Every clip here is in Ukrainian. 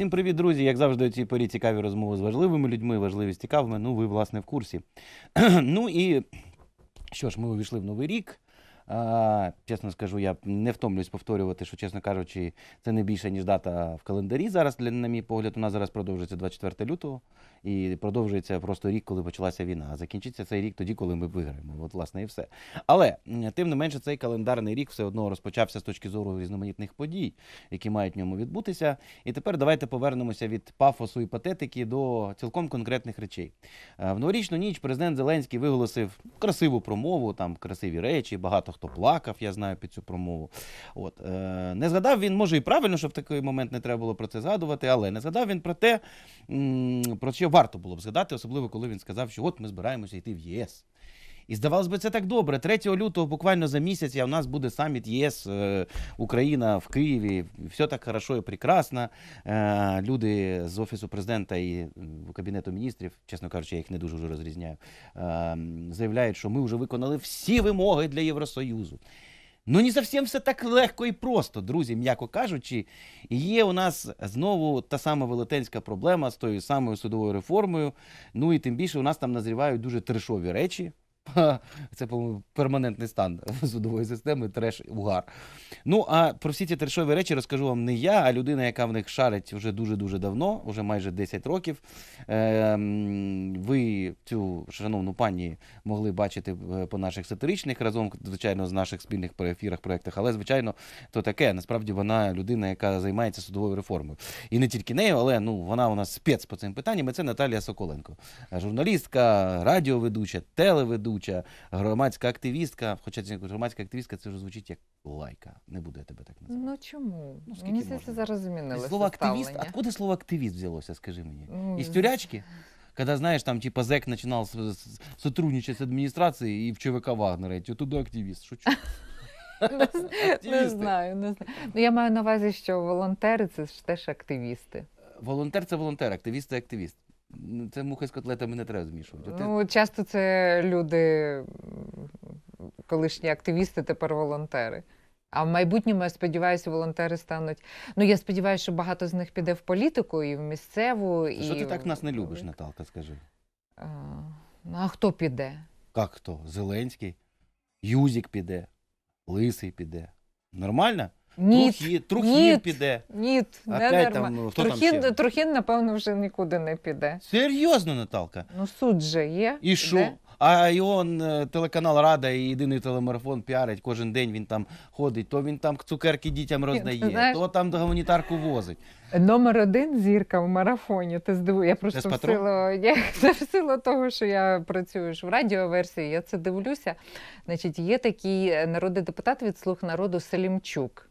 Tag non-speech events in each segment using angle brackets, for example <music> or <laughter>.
Всім привіт, друзі! Як завжди, у цій порі цікаві розмови з важливими людьми, важливість цікавими. Ну, ви, власне, в курсі. <clears throat> ну і що ж, ми увійшли в новий рік. Чесно скажу, я не втомлюсь повторювати, що, чесно кажучи, це не більше, ніж дата в календарі. Зараз, для на мій погляд, у нас зараз продовжується 24 лютого і продовжується просто рік, коли почалася війна. А закінчиться цей рік тоді, коли ми виграємо. От, власне, і все. Але тим не менше, цей календарний рік все одно розпочався з точки зору різноманітних подій, які мають в ньому відбутися. І тепер давайте повернемося від пафосу і патетики до цілком конкретних речей. Е, в новорічну ніч президент Зеленський виголосив красиву промову, там красиві речі. Багато хто плакав, я знаю під цю промову. От е, Не згадав він, може і правильно, що в такий момент не треба було про це згадувати, але не згадав він про те, про що варто було б згадати, особливо коли він сказав, що от ми збираємося йти в ЄС. І здавалось би, це так добре. 3 лютого, буквально за місяць, у нас буде саміт ЄС е, Україна в Києві. Все так хорошо і прекрасно. Е, люди з офісу президента і кабінету міністрів, чесно кажучи, я їх не дуже вже розрізняю. Е, заявляють, що ми вже виконали всі вимоги для Євросоюзу. Ну, не зовсім все так легко і просто, друзі, м'яко кажучи. І є у нас знову та сама велетенська проблема з тою самою судовою реформою. Ну і тим більше у нас там назрівають дуже трешові речі. <laughs> Це перманентний стан <laughs> судової системи, треш угар. Ну, а про всі ці трешові речі розкажу вам не я, а людина, яка в них шарить вже дуже-дуже давно, вже майже 10 років. Ем, ви цю шановну пані могли бачити е, по наших сатиричних разом, звичайно, з наших спільних ефірах, проєктах, але, звичайно, то таке. Насправді вона людина, яка займається судовою реформою. І не тільки нею, але ну, вона у нас спец по цим питанням. І це Наталія Соколенко, журналістка, радіоведуча, телеведуча телеведуча, громадська активістка. Хоча громадська активістка це вже звучить як лайка. Не буду я тебе так називати. Ну чому? Ну, скільки Мені здається, зараз змінили Слово активіст. А куди слово активіст взялося? Скажи мені? Ну, Із тюрячки? Коли, знаєш, там типа зэк начинал с, с, сотрудничать с в ЧВК Вагнера идти, туда активист, шучу. <laughs> Не знаю, не знаю. Ну я маю на увазі, що волонтери це ж теж активісти. Волонтер це волонтер, активіст це активіст. Це мухи з котлетами не треба змішувати. Ну, часто це люди, колишні активісти, тепер волонтери. А в майбутньому, я сподіваюся, волонтери стануть. Ну, я сподіваюся, що багато з них піде в політику і в місцеву. ти- і... Що ти так нас не любиш, Наталка, скажи? А, Ну, а хто піде? Як хто? Зеленський, Юзік піде, Лисий піде. Нормально? Ніт, ну, Трухін, Трухін ніт, піде. Ні, не нормально. Трухін, Трухін, напевно, вже нікуди не піде. Серйозно, Наталка. Ну, суд же є. І що? А і е, телеканал Рада і єдиний телемарафон піарить кожен день. Він там ходить. То він там цукерки дітям роздає, знаєш- то там до гуманітарку возить. Номер один зірка в марафоні. Ти здиву... Я просто в Патрон? силу, я, <laughs> в силу того, що я працюю в радіоверсії, я це дивлюся. Значить, є такий народний депутат від слуг народу Селімчук.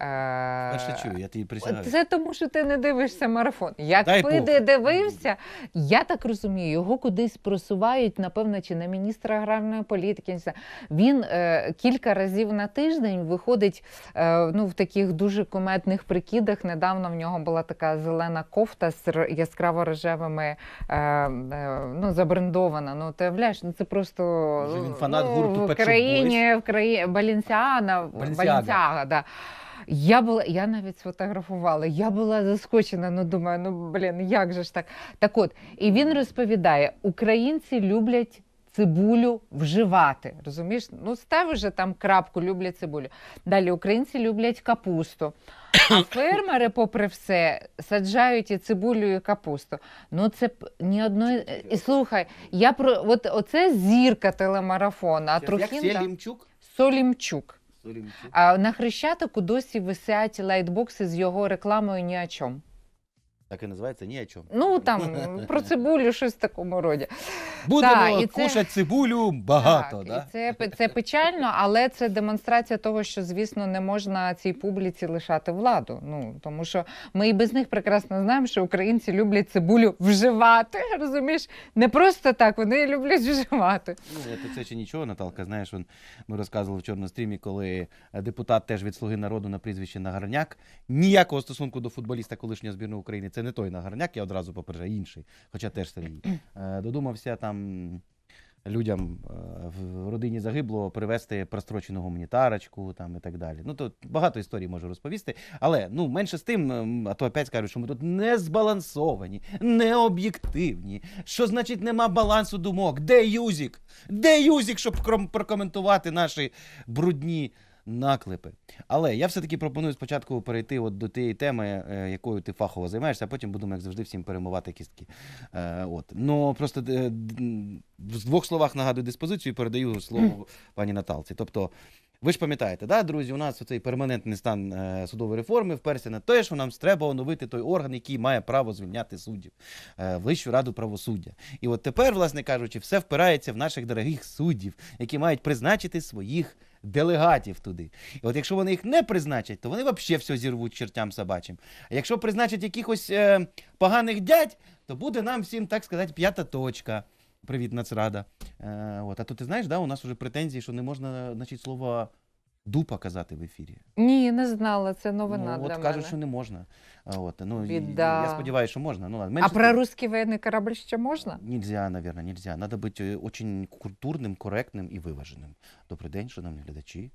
Е, Перше чую, я тобі присягаю. Це тому, що ти не дивишся марафон. Як Дай не дивився, я так розумію, його кудись просувають, напевно, чи на міністра аграрної політики. Він е, кілька разів на тиждень виходить е, ну, в таких дуже кометних прикидах. Недавно в нього була така зелена кофта з яскраво рожевими, е, е, ну, забрендована. Ну, ти являєш, ну, це просто Він ну, фанат ну, гурту в країні, в країні Балінсіана, Балінсіага, да. Я була, я навіть сфотографувала, я була заскочена, ну думаю, ну блін, як же ж так? Так от, і він розповідає: українці люблять. Цибулю вживати, розумієш? Ну, став уже там крапку, люблять цибулю. Далі українці люблять капусту. А <coughs> фермери, попри все, саджають і цибулю, і капусту. Ну це ні одної. Е, і слухай, я про от оце зірка телемарафона. а Трухін Солімчук сторінці. А на Хрещатику досі висять лайтбокси з його рекламою ні о чому. Так і називається ні о чому. Ну <laughs> там про цибулю, щось в такому роді. Будемо так, і це... кушати цибулю багато. Так, да? і Це це печально, але це демонстрація того, що, звісно, не можна цій публіці лишати владу. Ну тому що ми і без них прекрасно знаємо, що українці люблять цибулю вживати. <laughs> Розумієш, не просто так, вони люблять вживати. Ну то це ще нічого, Наталка. Знаєш, він, ми розказували в чорному стрімі, коли е, депутат теж від слуги народу на прізвище Нагарняк ніякого стосунку до футболіста колишнього збірної України це не той нагарняк, я одразу попереджаю, інший, хоча теж Сергій. Е, додумався там. Людям е, в родині загиблого привезти прострочену гуманітарочку там і так далі. Ну тут багато історій можу розповісти, але ну менше з тим, ем, а то опять кажуть, що ми тут не збалансовані, не об'єктивні. Що значить нема балансу думок? Де Юзік? Де Юзік, щоб прокоментувати наші брудні? наклепи. Але я все-таки пропоную спочатку перейти от до тієї теми, е, якою ти фахово займаєшся, а потім будемо, як завжди, всім перемивати кістки. Е, от. Ну просто е, в двох словах нагадую диспозицію і передаю слово пані Наталці. Тобто. Ви ж пам'ятаєте, да, друзі, у нас цей перманентний стан судової реформи вперся на те, що нам треба оновити той орган, який має право звільняти суддів, е, Вищу раду правосуддя. І от тепер, власне кажучи, все впирається в наших дорогих суддів, які мають призначити своїх делегатів туди. І от якщо вони їх не призначать, то вони взагалі все зірвуть чертям собачим. А якщо призначать якихось е, поганих дядь, то буде нам всім, так сказати, п'ята точка. Привіт, Нацрада. Е, от. А то ти знаєш, да, у нас вже претензії, що не можна значить, слово дупа казати в ефірі. Ні, не знала. Це новина ну, для от, мене. кажуть, що не можна. От, ну, Біда. Я сподіваюся, що можна. Ну, ладно. Менше а про русський воєнний корабль ще можна? Нельзя, мабуть, нельзя. Надо бути дуже культурним, коректним і виваженим. Добрий день, шановні глядачі.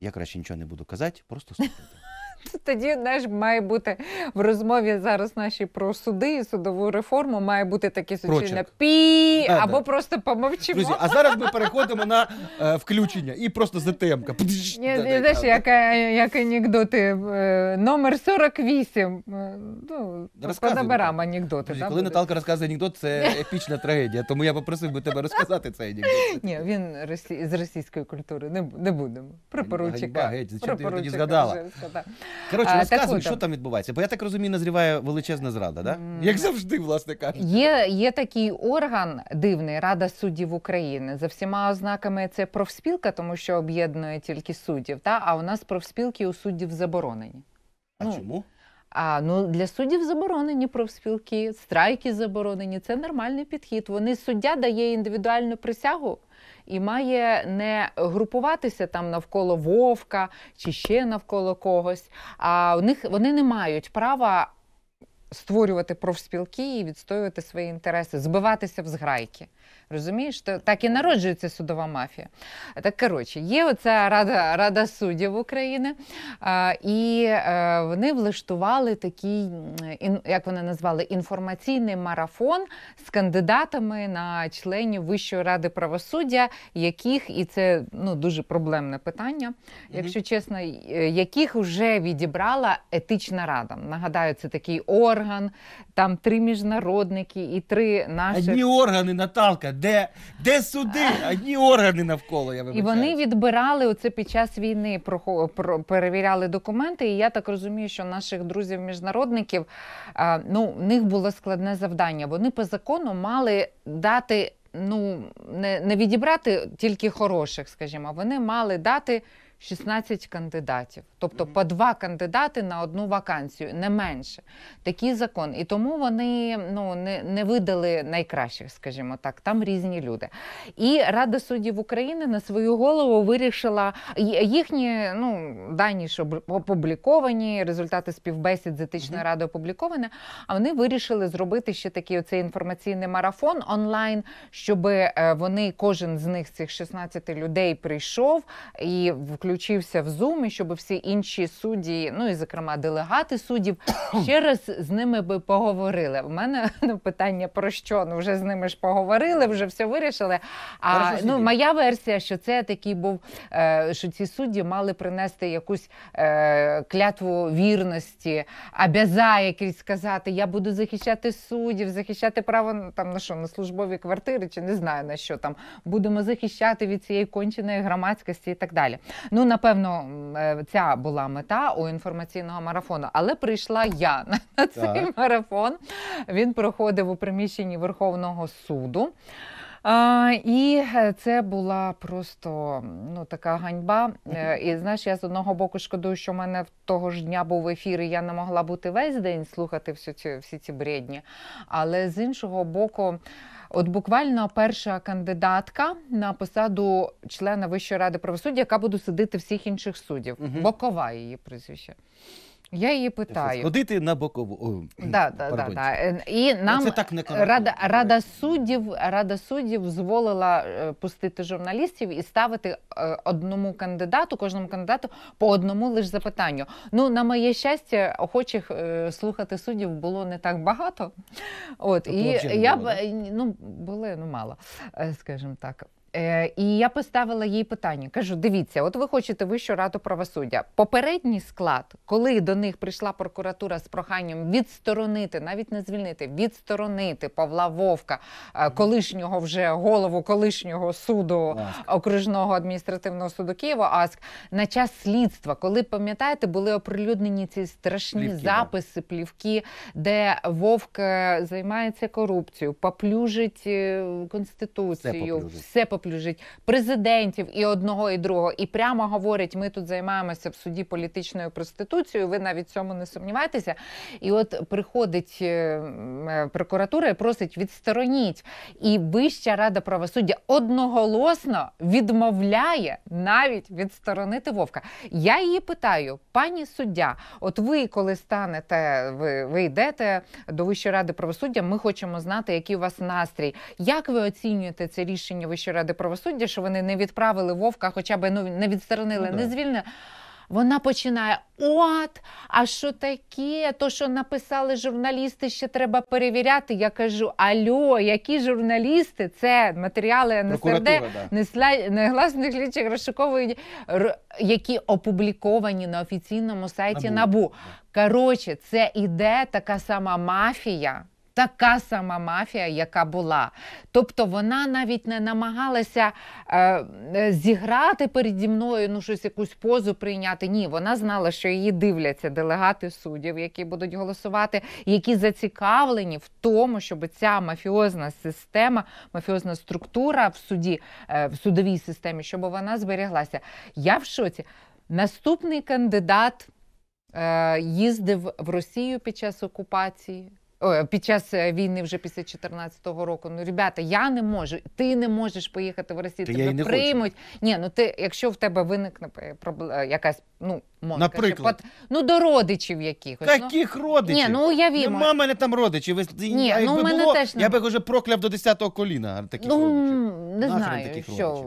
Я краще нічого не буду казати, просто слухайте. <laughs> <laughs> Тоді знаєш, має бути в розмові зараз нашій про суди і судову реформу, має бути таке суцільне пі да, або да. просто помовчимо. Друзі, А зараз ми переходимо на е, включення і просто затемка. Пдж, Ні, да, Знаєш, як, е, як анекдоти, е, номер 48. Е, ну, по номерам анекдоти. Друзі, коли буде? Наталка розказує анекдот, це <laughs> епічна трагедія. Тому я попросив би тебе розказати цей анекдот. Ні, він росі з російської культури не, не будемо. Про поручика. Ганьба, геть, зачем ти його тоді згадала? Вже, Коротше, розказуй, е, ну, що там відбувається, бо я так розумію, назріває величезна зрада, да? як завжди, власне кажучи. Є є такий орган дивний Рада суддів України. За всіма ознаками це профспілка, тому що об'єднує тільки суддів. Та? А у нас профспілки у суддів заборонені. А ну, чому? А ну для суддів заборонені профспілки, страйки заборонені. Це нормальний підхід. Вони суддя дає індивідуальну присягу і має не групуватися там навколо вовка чи ще навколо когось. А у них вони не мають права створювати профспілки і відстоювати свої інтереси, збиватися в зграйки. Розумієш, то так і народжується судова мафія. Так коротше, є оця рада рада суддів України, а, і а, е, вони влаштували такий, як вони назвали, інформаційний марафон з кандидатами на членів Вищої ради правосуддя, яких і це ну дуже проблемне питання, якщо чесно, е, яких вже відібрала етична рада. Нагадаю, це такий орган, там три міжнародники і три наші Одні органи Наталка де де суди? Одні органи навколо. Я вибачаю. І вони відбирали оце під час війни. Про, про перевіряли документи. І я так розумію, що наших друзів-міжнародників ну в них було складне завдання. Вони по закону мали дати. Ну не не відібрати тільки хороших, скажімо, вони мали дати 16 кандидатів, тобто по два кандидати на одну вакансію, не менше. Такий закон. І тому вони ну не не видали найкращих, скажімо так, там різні люди. І Рада суддів України на свою голову вирішила їхні ну дані, що опубліковані, результати співбесід з етичною радою опубліковані. А вони вирішили зробити ще такий оцей інформаційний марафон онлайн, щоб е, вони кожен з них цих 16 людей прийшов і включив включився в Zoom, щоб всі інші судді, ну і зокрема делегати суддів, <coughs> ще раз з ними би поговорили. У мене <laughs> ну, питання про що? Ну вже з ними ж поговорили, вже все вирішили. А ну моя версія, що це такий був, е, що ці судді мали принести якусь е, клятву вірності, абяза якийсь сказати, я буду захищати суддів, захищати право ну, там на що на службові квартири, чи не знаю на що там будемо захищати від цієї конченої громадськості і так далі. Ну Ну, напевно, е, ця була мета у інформаційного марафону, але прийшла я <laughs> на цей марафон. Він проходив у приміщенні Верховного суду. А, І е, це була просто ну така ганьба. Е, і знаєш, я з одного боку шкодую, що в мене того ж дня був ефір, і я не могла бути весь день слухати всю цю всі ці бредні. Але з іншого боку. От буквально перша кандидатка на посаду члена Вищої ради правосуддя, яка буде сидити всіх інших суддів. Угу. Бокова її прізвище. Я її питаю. Тобто Ходити на бокову. О, да, да, да, да. Е, і нам це так не рада, рада суддів, рада суддів зволила е, пустити журналістів і ставити е, одному кандидату, кожному кандидату по одному лише запитанню. Ну, на моє щастя, охочих слухати суддів було не так багато. От тобто і я б ну були ну мало, скажімо так. Е, І я поставила їй питання: кажу: дивіться, от ви хочете вищу раду правосуддя. Попередній склад, коли до них прийшла прокуратура з проханням відсторонити, навіть не звільнити, відсторонити Павла Вовка, е, колишнього вже голову колишнього суду окружного адміністративного суду Києва, АСК на час слідства, коли пам'ятаєте, були оприлюднені ці страшні плівки, записи, плівки, де Вовк е, займається корупцією, поплюжить е, конституцію, все поплюжить паплюжить президентів і одного, і другого, і прямо говорить, ми тут займаємося в суді політичною проституцією. Ви навіть цьому не сумніваєтеся. І от приходить е, е, прокуратура і просить відстороніть. І Вища рада правосуддя одноголосно відмовляє навіть відсторонити Вовка. Я її питаю, пані суддя, от ви коли станете, ви, ви йдете до Вищої ради правосуддя, ми хочемо знати, який у вас настрій. Як ви оцінюєте це рішення Вищої ради? ради правосуддя, що вони не відправили вовка, хоча б ну не відсторонили, ну, не да. звільнили. Вона починає от, а що таке? То, що написали журналісти, ще треба перевіряти. Я кажу: Альо, які журналісти? Це матеріали НСРД, да. негласних слідчих розшукової, які опубліковані на офіційному сайті Набу. Набу. Коротше, це іде така сама мафія така сама мафія, яка була. Тобто вона навіть не намагалася е, е, зіграти переді мною ну щось якусь позу прийняти. Ні, вона знала, що її дивляться делегати суддів, які будуть голосувати, які зацікавлені в тому, щоб ця мафіозна система, мафіозна структура в суді, е, в судовій системі, щоб вона зберіглася. Я в шоці. Наступний кандидат е, їздив в Росію під час окупації. Е, під час е, війни вже після 14 року. Ну, ребята, я не можу, ти не можеш поїхати в Росію, Та тебе і не приймуть. Ні, ну ти, якщо в тебе виникне проблема, е, якась, ну, мозка, Наприклад? ще пот- ну до родичів якихось. ну. Таких родичів. Ні, ну уявімо. Нема мене там родичів. Ви- Ні, а ну, мене було, теж я би нема. прокляв до 10-го коліна. Таких Ну, родичів. не Нахрен знаю, що. родичів?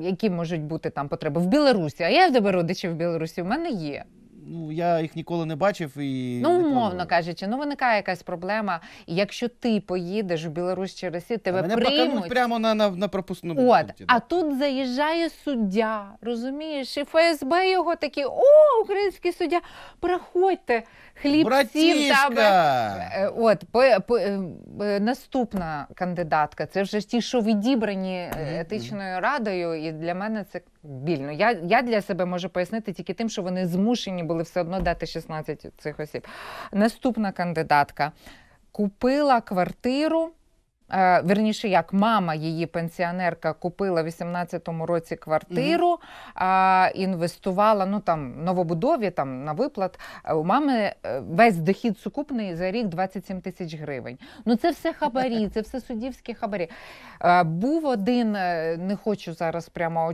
Які можуть бути там потреби в Білорусі? А я в тебе родичі в Білорусі, У мене є ну я їх ніколи не бачив і ну умовно кажучи, ну виникає якась проблема. І Якщо ти поїдеш в Білорусь чи Росію, тебе мене приймуть. прямо на на, на пропускному От, пункті, А да. тут заїжджає суддя, розумієш, і ФСБ його такі, о, український суддя, проходьте хлібців та е, от по е, е, наступна кандидатка. Це вже ті, що відібрані етичною радою, і для мене це більно. Я я для себе можу пояснити тільки тим, що вони змушені були все одно дати 16 цих осіб. Наступна кандидатка купила квартиру. Е, верніше, як мама її пенсіонерка купила в 18-му році квартиру, а інвестувала ну там новобудові там на виплат. Е, у мами е, весь дохід сукупний за рік 27 тисяч гривень. Ну це все хабарі, це все суддівські хабарі. Був один, не хочу зараз прямо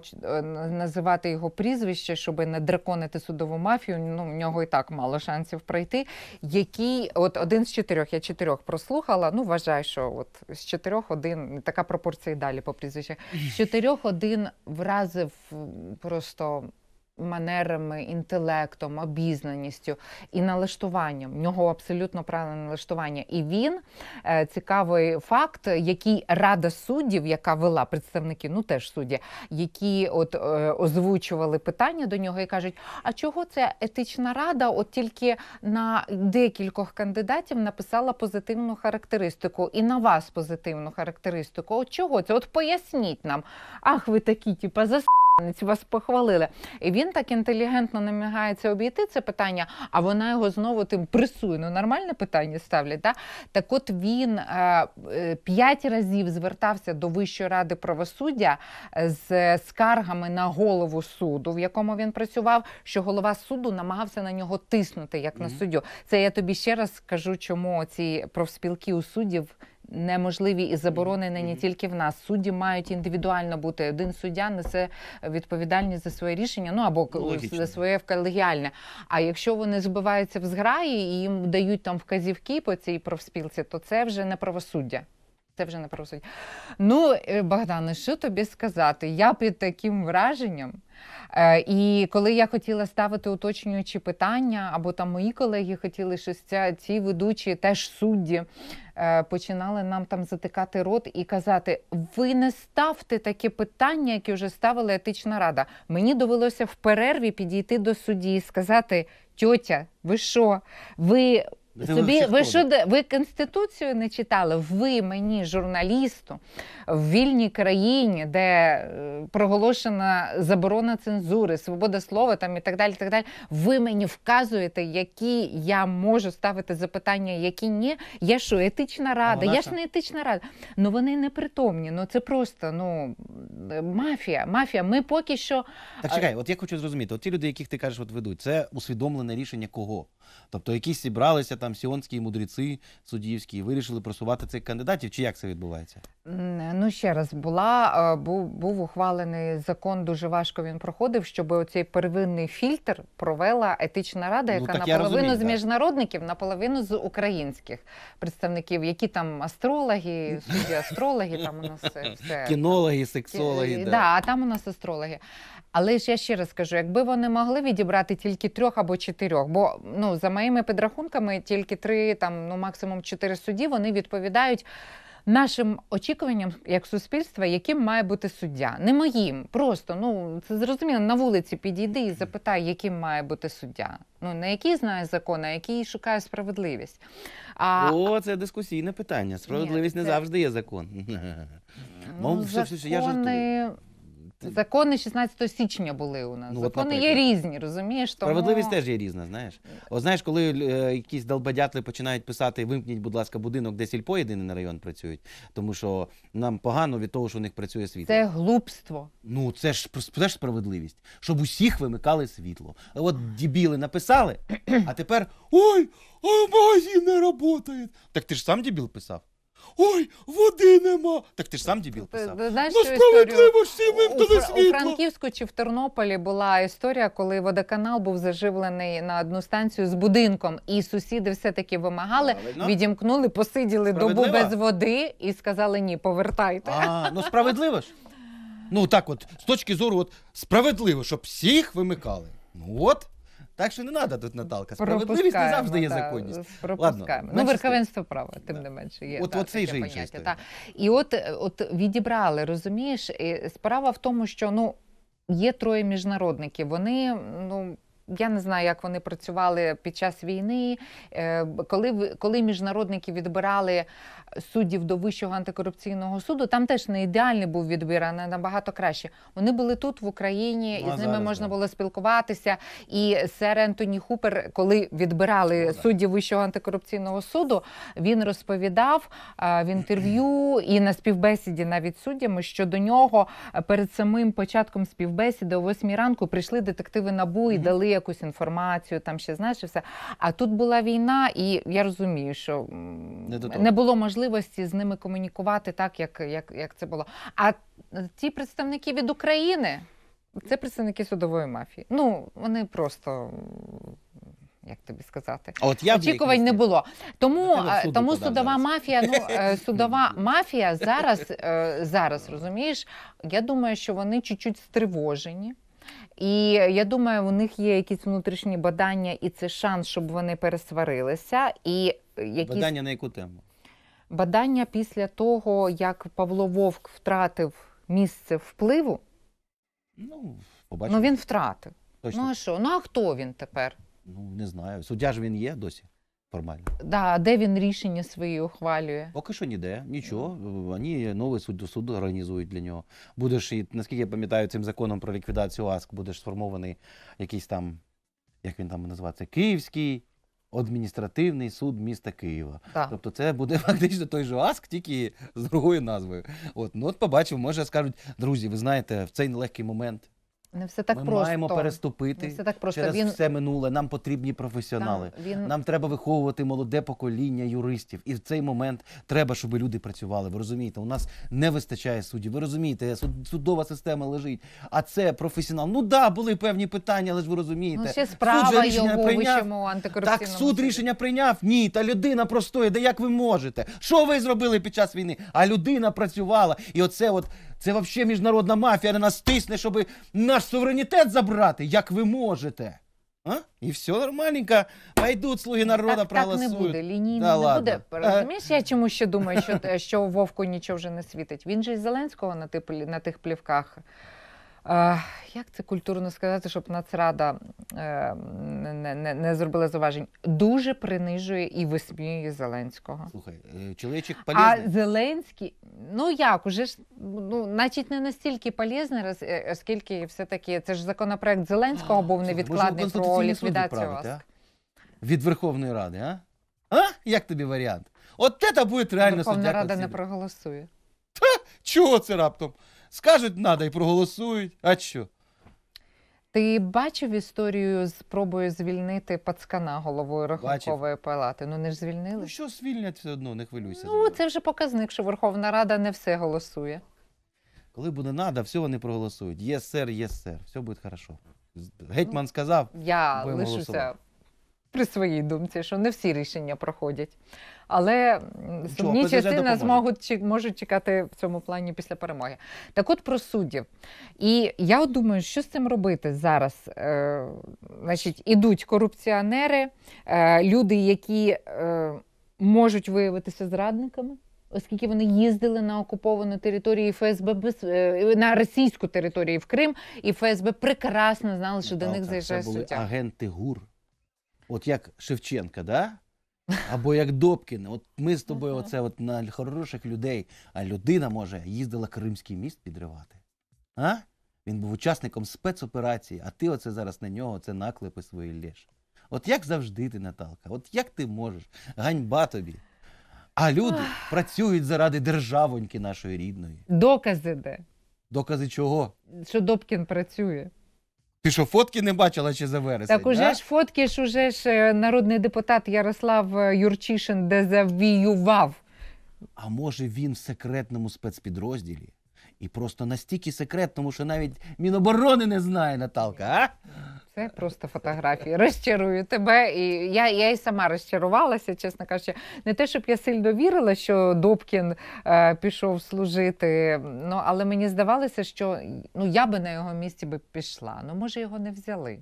називати його прізвище, щоб не драконити судову мафію. Ну в нього і так мало шансів пройти. Який от один з чотирьох, я чотирьох прослухала. Ну вважаю, що от чотирьох один така пропорція і далі по прізвищах, з чотирьох один вразив просто манерами, інтелектом, обізнаністю і налаштуванням. В нього абсолютно правильне налаштування. І він е, цікавий факт, який рада суддів, яка вела представники, ну теж судді, які от е, озвучували питання до нього і кажуть: а чого це етична рада? От тільки на декількох кандидатів написала позитивну характеристику і на вас позитивну характеристику. От чого це? От поясніть нам, ах, ви такі, типа, за вас похвалили. І він так інтелігентно намагається обійти це питання, а вона його знову тим пресує. Ну, нормальне питання ставлять. Так, так от він е, е, п'ять разів звертався до Вищої ради правосуддя е, з скаргами на голову суду, в якому він працював, що голова суду намагався на нього тиснути, як mm -hmm. на суддю. Це я тобі ще раз скажу, чому ці профспілки у суддів неможливі і заборонені не тільки в нас. Судді мають індивідуально бути. Один суддя несе відповідальність за своє рішення, ну або Логічно. за своє колегіальне. А якщо вони збиваються в зграї і їм дають там вказівки по цій профспілці, то це вже не правосуддя. Це вже не правосуддя. Ну, е, Богдане, що тобі сказати? Я під таким враженням. Е, і коли я хотіла ставити уточнюючі питання, або там мої колеги хотіли щось, ці ведучі теж судді е, починали нам там затикати рот і казати: ви не ставте такі питання, які вже ставила етична рада. Мені довелося в перерві підійти до судді і сказати: Тьотя, ви що? ви Собі ви що ви конституцію не читали? Ви мені, журналісту, в вільній країні, де е, проголошена заборона цензури, свобода слова там і так далі. так далі. Ви мені вказуєте, які я можу ставити запитання, які ні. Я що, етична рада? Я ж не етична рада. Ну вони не притомні. Ну це просто ну е, мафія. Мафія. Ми поки що так чекай. От я хочу зрозуміти, от ті люди, яких ти кажеш, от ведуть, це усвідомлене рішення кого? Тобто, якісь зібралися там сіонські мудреці суддівські вирішили просувати цих кандидатів? Чи як це відбувається? Ну ще раз була е, був, був ухвалений закон. Дуже важко він проходив, щоб оцей первинний фільтр провела етична рада, ну, яка ну, наполовину розумію, з міжнародників, наполовину з українських представників, які там астрологи, судді астрологи, там у нас <laughs> все кінологи, сексологи. Да, а там у нас астрологи. Але ж я ще раз кажу, якби вони могли відібрати тільки трьох або чотирьох, бо ну за моїми підрахунками, тільки три, там ну максимум чотири судді вони відповідають. Нашим очікуванням як суспільства, яким має бути суддя, не моїм, просто ну це зрозуміло. На вулиці підійди і запитай, яким має бути суддя. Ну не який знає закон, а який шукає справедливість. А... О, це дискусійне питання. Справедливість Ні, це... не завжди є закон. <laughs> Ну, Мов, закони... все, все, все, я жартую. Закони 16 січня були у нас. Ну, от, Закони є різні, розумієш? Тому... Справедливість теж є різна, знаєш. От знаєш, коли е, якісь долбадятли починають писати, вимкніть, будь ласка, будинок, де сільпо єдиний на район працюють, тому що нам погано від того, що у них працює світло. Це глупство. Ну це ж це ж справедливість, щоб усіх вимикали світло. От дібіли написали, а тепер ой, а магазин не працює. Так ти ж сам дібіл писав. Ой, води нема. Так ти ж сам дібіл писав. Знаєш, ну, справедливо, всі вимкнули У, у Франківську чи в Тернополі була історія, коли водоканал був заживлений на одну станцію з будинком, і сусіди все-таки вимагали, Правильно. відімкнули, посиділи добу без води і сказали ні, повертайте. А, ну справедливо ж. Ну так от, з точки зору, от справедливо, щоб всіх вимикали. Ну от. Так що не треба тут Наталка. Справедливість не завжди є законність. Ладно, ну верховенство права, тим да. не менше є. От, та, от це таке поняття. Та. І от от відібрали, розумієш, і справа в тому, що ну є троє міжнародників. Вони ну. Я не знаю, як вони працювали під час війни. Е, коли коли міжнародники відбирали суддів до Вищого антикорупційного суду, там теж не ідеальний був відбір, а набагато краще. Вони були тут в Україні, і ну, з ними можна було спілкуватися. І сер Ентоні Хупер, коли відбирали ну, суддів Вищого антикорупційного суду, він розповідав е, в інтерв'ю і на співбесіді навіть суддями, що до нього е, перед самим початком співбесіди о 8 ранку прийшли детективи набу і дали якусь інформацію. Там ще знаєш, все. А тут була війна, і я розумію, що не було можливості можливості з ними комунікувати так, як, як, як це було. А ті представники від України. Це представники судової мафії. Ну вони просто як тобі сказати, От я очікувань не було. Тому е, тому судова мафія. Ну е, <laughs> судова мафія зараз е, зараз розумієш. Я думаю, що вони чуть-чуть стривожені. І я думаю, у них є якісь внутрішні бадання, і це шанс, щоб вони пересварилися. І якісь... Бадання на яку тему? бадання після того, як Павло Вовк втратив місце впливу, ну, ну побачимо. ну він втратив. Точно. Ну а що? Ну а хто він тепер? Ну не знаю. Суддя ж він є досі формально. Да, а де він рішення свої ухвалює? Поки що ніде, нічого. Вони е, новий суд до суду організують для нього. Будеш, і, наскільки я пам'ятаю, цим законом про ліквідацію АСК будеш сформований якийсь там, як він там називається, Київський адміністративний суд міста Києва. Так. Тобто це буде <laughs> фактично той же АСК, тільки з другою назвою. От ну от побачив, може скажуть, друзі, ви знаєте, в цей нелегкий момент не все так Ми просто. маємо переступити Не все так просто. через Він- все минуле. Нам потрібні професіонали. Там він- Нам треба виховувати молоде покоління юристів. І в цей момент треба, щоб люди працювали. Ви розумієте, у нас не вистачає суддів. Ви розумієте, суд- судова система лежить. А це професіонал. Ну да, були певні питання, але ж ви розумієте. Ну, ще справа суд же рішення його прийняв. вищому Так, суд суді. рішення прийняв? Ні, та людина простоє. Де як ви можете? Що ви зробили під час війни? А людина працювала. І оце от це вообще міжнародна мафія на нас тисне, щоб наш суверенітет забрати, як ви можете. А? І все нормальненько. Пойдуть слуги ну, народу так, проголосують. Так не буде. Лінійно да, не ладно. буде. Е. Розумієш, я чому ще думаю, що що Вовку нічого вже не світить. Він же із Зеленського на тих, на тих плівках. Як це культурно сказати, щоб Нацрада е, не не, не зробила зауважень? Дуже принижує і висміює Зеленського. Слухай, е, чоловічик полезний. А Зеленський, ну як уже ж ну, значить, не настільки полезний, е, оскільки все-таки це ж законопроект Зеленського був невідкладний про ліквідацію ОСК. Від Верховної Ради, а? А? Як тобі варіант? От це буде реально Верховна суддя Рада не проголосує. Та чого це раптом? Скажуть, надо і проголосують. А що? Ти бачив історію з спробою звільнити пацкана головою рахункової палати? Ну не ж звільнили. Ну що звільнять все одно, не хвилюйся. Ну це вже показник, що Верховна Рада не все голосує. Коли буде надо, все вони проголосують. Є сер, є сер. Все буде хорошо. Гетьман сказав. Я лишуся голосувати. при своїй думці, що не всі рішення проходять але сумні частини зможуть можуть чекати в цьому плані після перемоги. Так, от про суддів. І я думаю, що з цим робити зараз. Е, Значить, ідуть корупціонери, е, люди, які е, можуть виявитися зрадниками. Оскільки вони їздили на окуповану територію ФСБ е, на російську територію в Крим, і ФСБ прекрасно знали, що до них заїжджає суддя. агенти ГУР. От як Шевченка, да? Або як Добкіна. От ми з тобою, оце от на хороших людей, а людина може їздила Кримський міст підривати. А? Він був учасником спецоперації, а ти оце зараз на нього, це наклепи свої лєш. От як завжди ти, Наталка, от як ти можеш? Ганьба тобі. А люди працюють заради державоньки нашої рідної. Докази де? Докази чого? Що Добкін працює. Ти що, фотки не бачила ще за вересень? Так уже да? ж фотки ж уже ж е, народний депутат Ярослав е, Юрчишин дезавіював. А може він в секретному спецпідрозділі? І просто настільки секретному, що навіть Міноборони не знає Наталка. а? Це просто фотографії. Розчарую тебе. І я я і сама розчарувалася, чесно кажучи. Не те, щоб я сильно вірила, що Добкін е, пішов служити. Ну але мені здавалося, що ну я би на його місці би пішла. Ну може його не взяли.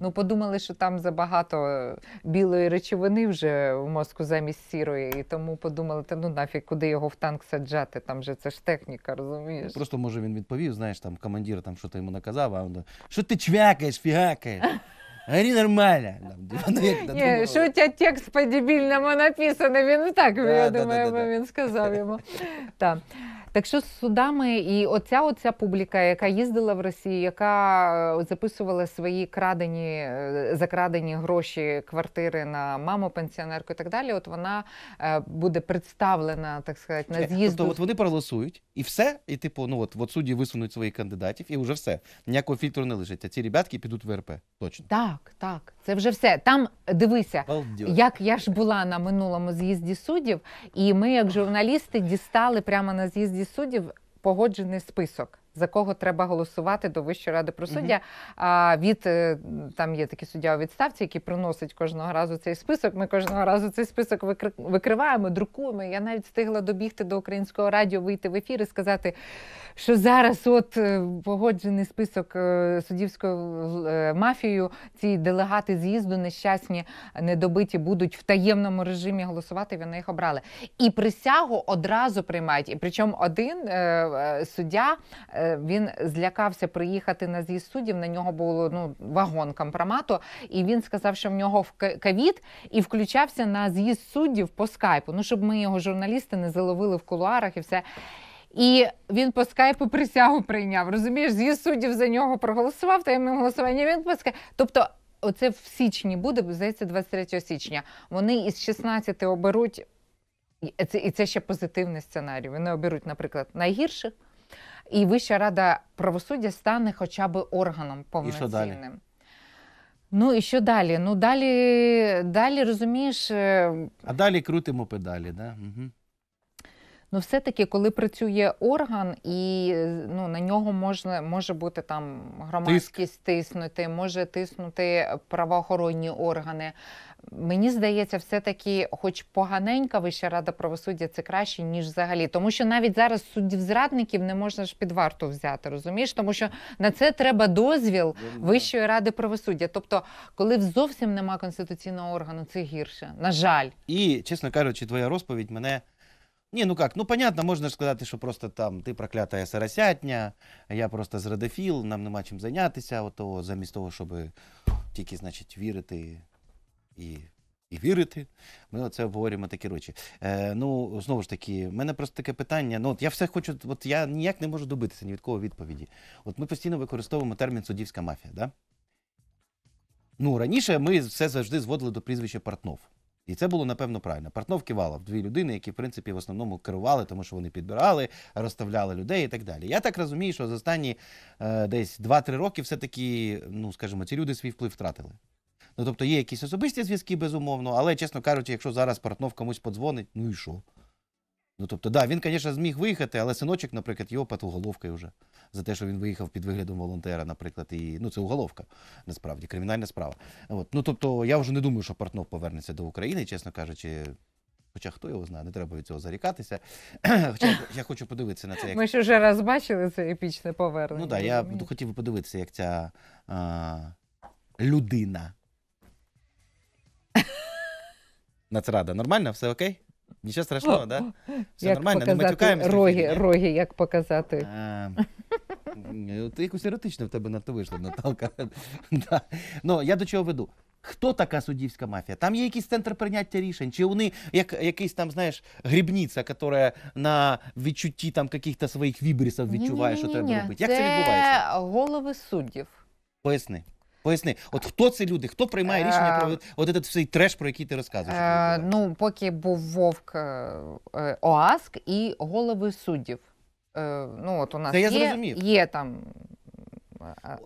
Ну, подумали, що там забагато е, білої речовини вже в мозку замість сірої, і тому подумали, та ну нафіг, куди його в танк саджати, там же це ж техніка, розумієш? Просто може він відповів, знаєш, там командир там що-то йому наказав, а він що ти чвякаєш, фігакаєш? Говори нормально. <laughs> Ні, Що у тебе текст по дебільному написаний, він так, я думаю, він сказав йому. <laughs> Так що з судами і оця оця публіка, яка їздила в Росію, яка е, записувала свої крадені е, закрадені гроші квартири на маму, пенсіонерку і так далі, от вона е, буде представлена, так сказати, на з'їзду. Тобто от вони проголосують і все, і типу, ну от от судді висунуть своїх кандидатів, і вже все. Ніякого фільтру не лишиться. ці ребятки підуть в РП. Точно так, так. Це вже все. Там дивися, Балдюр. як я ж була на минулому з'їзді суддів, і ми, як журналісти, дістали прямо на з'їзді суддів погоджений список за кого треба голосувати до Вищої ради просуддя. А від е, там є такі суддя у відставці, які приносить кожного разу цей список. Ми кожного разу цей список викриваємо, друкуємо. Я навіть встигла добігти до українського радіо, вийти в ефір і сказати, що зараз от е, погоджений список е, суддівською мафією, ці делегати з'їзду нещасні, недобиті будуть в таємному режимі голосувати. Вони їх обрали. І присягу одразу приймають. І причому один суддя він злякався приїхати на з'їзд суддів, На нього було ну вагон компромату, і він сказав, що в нього ковід, і включався на з'їзд суддів по скайпу. Ну щоб ми його журналісти не заловили в кулуарах і все. І він по скайпу присягу прийняв. Розумієш, з'їзд суддів за нього проголосував таємним голосуванням. Він по скайпу. тобто. Оце в січні буде, здається, 23 січня. Вони із 16 оберуть, і це, і це ще позитивний сценарій. Вони оберуть, наприклад, найгірших і Вища рада правосуддя стане хоча б органом повноцінним. Ну і що далі? Ну далі далі розумієш. Е, а далі крутимо педалі, да? Угу. Ну, все-таки, коли працює орган, і ну на нього можна може бути там громадськість Тиск. тиснути, може тиснути правоохоронні органи. Мені здається, все-таки, хоч поганенька Вища рада правосуддя, це краще ніж взагалі, тому що навіть зараз суддів зрадників не можна ж під варту взяти, розумієш, тому що на це треба дозвіл Вищої ради правосуддя. Тобто, коли зовсім нема конституційного органу, це гірше. На жаль, і чесно кажучи, твоя розповідь мене. Ні, ну як, ну понятно, можна ж сказати, що просто там ти проклята соросятня, я просто зрадофіл, нам нема чим зайнятися, ото, замість того, щоб тільки, значить, вірити і і вірити. Ми оце обговорюємо такі речі. Е, Ну, знову ж таки, в мене просто таке питання. Ну, от я все хочу, от я ніяк не можу добитися ні від кого відповіді. От ми постійно використовуємо термін Судівська мафія, да? Ну, раніше ми все завжди зводили до прізвища Портнов. І це було напевно правильно. Партнов кивалов, дві людини, які в принципі в основному керували, тому що вони підбирали, розставляли людей і так далі. Я так розумію, що за останні е, десь 2-3 роки все-таки, ну скажімо, ці люди свій вплив втратили. Ну тобто є якісь особисті зв'язки, безумовно, але чесно кажучи, якщо зараз партнов комусь подзвонить, ну і що? Ну тобто, да, він, звісно, зміг виїхати, але синочок, наприклад, його під уголовкою вже за те, що він виїхав під виглядом волонтера, наприклад, і ну це уголовка, насправді кримінальна справа. От. Ну тобто, я вже не думаю, що Портнов повернеться до України, чесно кажучи. Хоча хто його знає, не треба від цього зарікатися. <clears throat> Хоча я хочу подивитися на це. Як... Ми ж вже раз бачили це епічне повернення. Ну так, я розумію. хотів би подивитися, як ця а, людина. <laughs> Нацрада нормально? Все окей? Нічого страшного, да? Все як нормально, не матюкаємося. Роги, роги, як показати. А, ну, ти якось еротично в тебе на то вийшло, Наталка. <laughs> да. Ну, я до чого веду. Хто така суддівська мафія? Там є якийсь центр прийняття рішень, чи вони як якийсь там, знаєш, грібниця, яка на відчутті там каких-то своїх вібрісів відчуває, що треба робити. Як це відбувається? голови суддів. Поясни. Поясни, от хто це люди? Хто приймає рішення про е, от этот цей треш, про який ти розказуєш? Е, ну, поки був вовк е, ОАСК і голови суддів. ну, от у нас я є, є там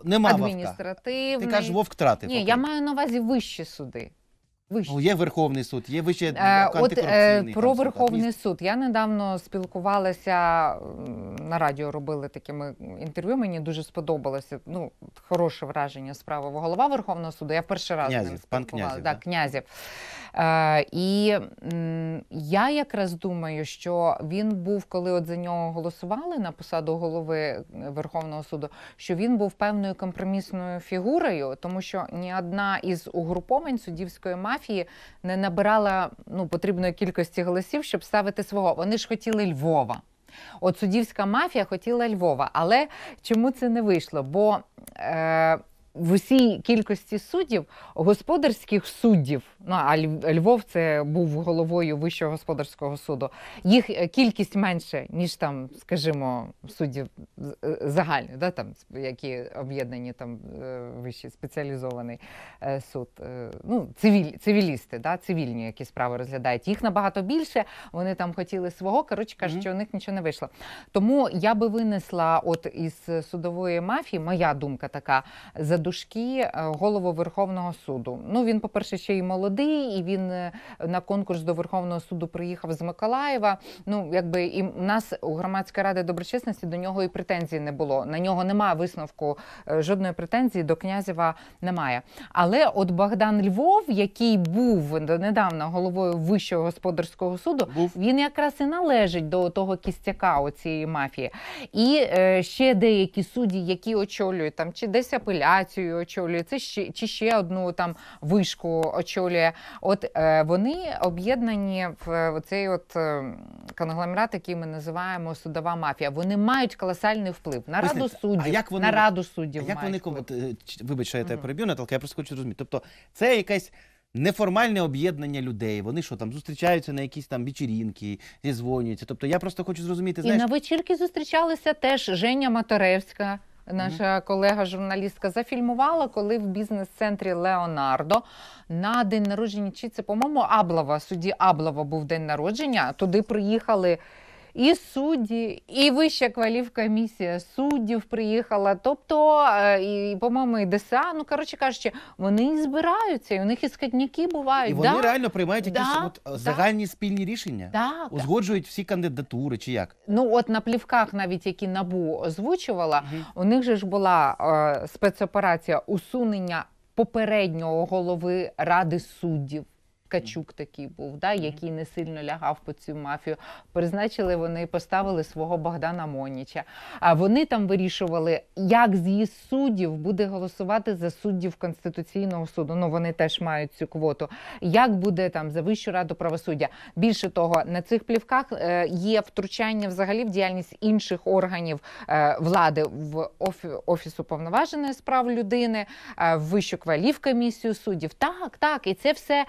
Нема вовка. Ти кажеш, вовк тратив. Ні, я маю на увазі вищі суди. Вищий. Ну, є Верховний суд, є вище е, е, антикорупційний. От, про там, Верховний суд. суд. Я недавно спілкувалася на радіо, робили такими інтерв'ю. Мені дуже сподобалося. Ну, хороше враження справи голова Верховного суду. Я перший раз Князів, ним Пан Князів, да, да? Князів. Е, і я якраз думаю, що він був, коли от за нього голосували на посаду голови е, Верховного суду, що він був певною компромісною фігурою, тому що ні одна із угруповань суддівської мафії не набирала ну потрібної кількості голосів, щоб ставити свого. Вони ж хотіли Львова. От суддівська мафія хотіла Львова, але чому це не вийшло? Бо е, в усій кількості суддів, господарських суддів, ну а Львов це був головою Вищого господарського суду. Їх е, кількість менше, ніж там, скажімо, суддів е, загальних, да, там, які об'єднані там е, вищий спеціалізований суд. Ну, цивіль, цивілісти, да, цивільні, які справи розглядають. Їх набагато більше. Вони там хотіли свого. Коротше кажуть, mm -hmm. у них нічого не вийшло. Тому я би винесла, от із судової мафії, моя думка така за дужки е, голову Верховного суду. Ну він, по перше, ще й молодий, і він е, на конкурс до Верховного суду приїхав з Миколаєва. Ну якби і в нас у громадської ради доброчесності до нього і претензій не було. На нього немає висновку, е, жодної претензії до князева, немає. Але от Богдан Львов, який був недавно головою вищого господарського суду, був. він якраз і належить до того кістяка цієї мафії, і е, ще деякі судді, які очолюють там чи десь апеляцію, станцію очолює, це ще чи ще одну там вишку очолює. От е, вони об'єднані в е, цей от е, конгломерат, який ми називаємо судова мафія. Вони мають колосальний вплив на раду Поясніть, суддів. а як вони- на раду суддів А Як мають вони вплив. ком- е, ч- вибач, я тебе Мгм. Наталка, я просто хочу розуміти. Тобто, це якесь неформальне об'єднання людей. Вони що там зустрічаються на якісь там вечірінки, зізвонюються. Тобто, я просто хочу зрозуміти, І на вечірки зустрічалися теж Женя Моторевська, наша колега-журналістка зафільмувала, коли в бізнес-центрі Леонардо на день народження, чи це, по-моєму, Аблова, судді Аблова був день народження. Туди приїхали Тобто, е, і судді, і вища кваліфкомісія суддів приїхала. Тобто, і, по-моєму, і ДСА, ну коротше кажучи, вони збираються, і у них і скатники бувають. І вони да? реально приймають якісь да? от, е, да? загальні спільні рішення, да, узгоджують всі кандидатури чи як. Ну от на плівках, навіть які набу озвучувала, угу. у них же ж була е, спецоперація усунення попереднього голови ради суддів. Ткачук такий був, да, який не сильно лягав по цю мафію. Призначили вони, поставили свого Богдана Моніча. А вони там вирішували, як з'їзд суддів буде голосувати за суддів Конституційного суду. Ну вони теж мають цю квоту. Як буде там за Вищу раду правосуддя? Більше того, на цих плівках е, є втручання взагалі в діяльність інших органів е, влади в офісу повноваженої справ людини, е, в вищу квалів комісію суддів. Так, так, і це все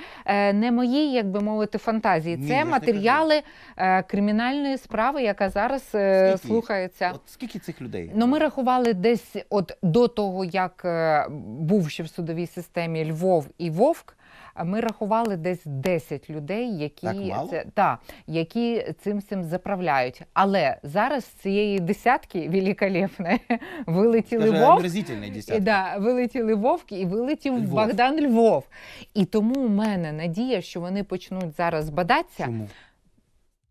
не мої, як би мовити, фантазії. Це ж матеріали е, кримінальної справи, яка зараз е, Скільки слухається. От скільки цих людей? Ну, ми рахували десь от до того, як е, був ще в судовій системі Львов і Вовк, ми рахували десь 10 людей, які так мало? це та які цим всім заправляють. Але зараз цієї десятки великолепної <laughs> вилетіли Даже вовк Да, вилетіли вовк і вилетів Львов. Богдан Львов. І тому у мене надія, що вони почнуть зараз бадатися. Чому?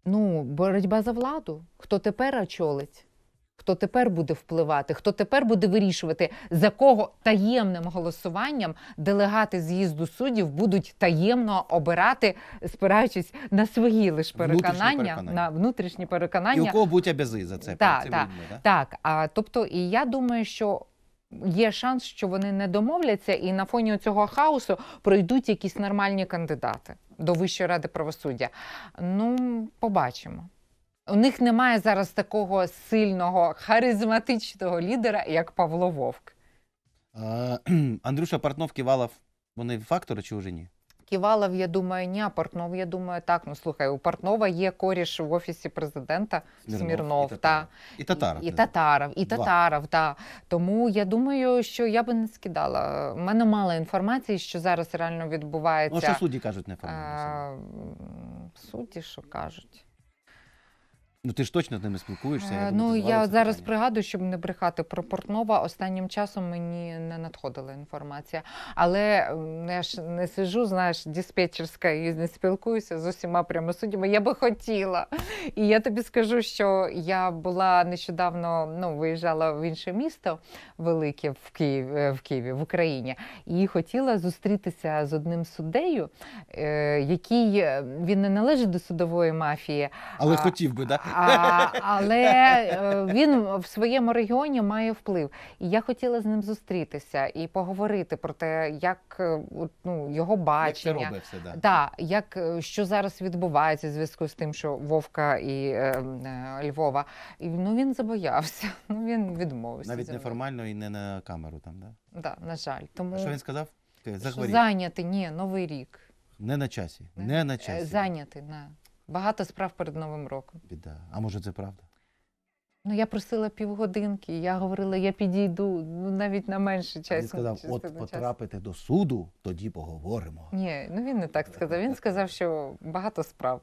Ну, боротьба за владу, хто тепер очолить. Хто тепер буде впливати? Хто тепер буде вирішувати, за кого таємним голосуванням делегати з'їзду суддів будуть таємно обирати, спираючись на свої лише переконання, переконання. на внутрішні переконання І у кого будь аб'язи за це Так, так, так. А тобто, і я думаю, що. Є шанс, що вони не домовляться, і на фоні цього хаосу пройдуть якісь нормальні кандидати до Вищої ради правосуддя. Ну, побачимо. У них немає зараз такого сильного харизматичного лідера, як Павло Вовк. <clears throat> Андрюша Портнов Ківалов, вони фактори чи вже ні? Ківалов, я думаю, ні. а Портнов, я думаю, так. Ну слухай, у Портнова є коріш в офісі президента Смірнов, Смірнов і та і Татаров. І Татаров, і Татаров, та тому я думаю, що я би не скидала. У мене мало інформації, що зараз реально відбувається. Ну, що судді кажуть, не судді, що кажуть. Ну, ти ж точно з ними спілкуєшся. Я е, думаю, ну я зараз пригадую, щоб не брехати про Портнова. Останнім часом мені не надходила інформація. Але я ж не сижу, знаєш, диспетчерська і не спілкуюся з усіма прямосуддями. Я би хотіла. І я тобі скажу, що я була нещодавно ну, виїжджала в інше місто велике в Києві е, в Києві в Україні, і хотіла зустрітися з одним суддею, е, який він не належить до судової мафії. Але а, хотів би, да? А, Але е, він в своєму регіоні має вплив. І я хотіла з ним зустрітися і поговорити про те, як е, ну, його бачення, як це робиться, да. Да, як, е, що зараз відбувається в зв'язку з тим, що Вовка і е, Львова. І, ну Він забоявся, <laughs> ну він відмовився. Навіть неформально і не на камеру там, да? Да, на жаль. Тому... А що він сказав? Захворів. Зайнятий, ні, новий рік. Не на часі. Не на часі. зайняти на. Багато справ перед Новим роком. Біда. А може, це правда? Ну, я просила півгодинки, я говорила, я підійду ну навіть на менше часу. Він сказав, от потрапите до суду, тоді поговоримо. Ні, ну він не так сказав. Він сказав, що багато справ.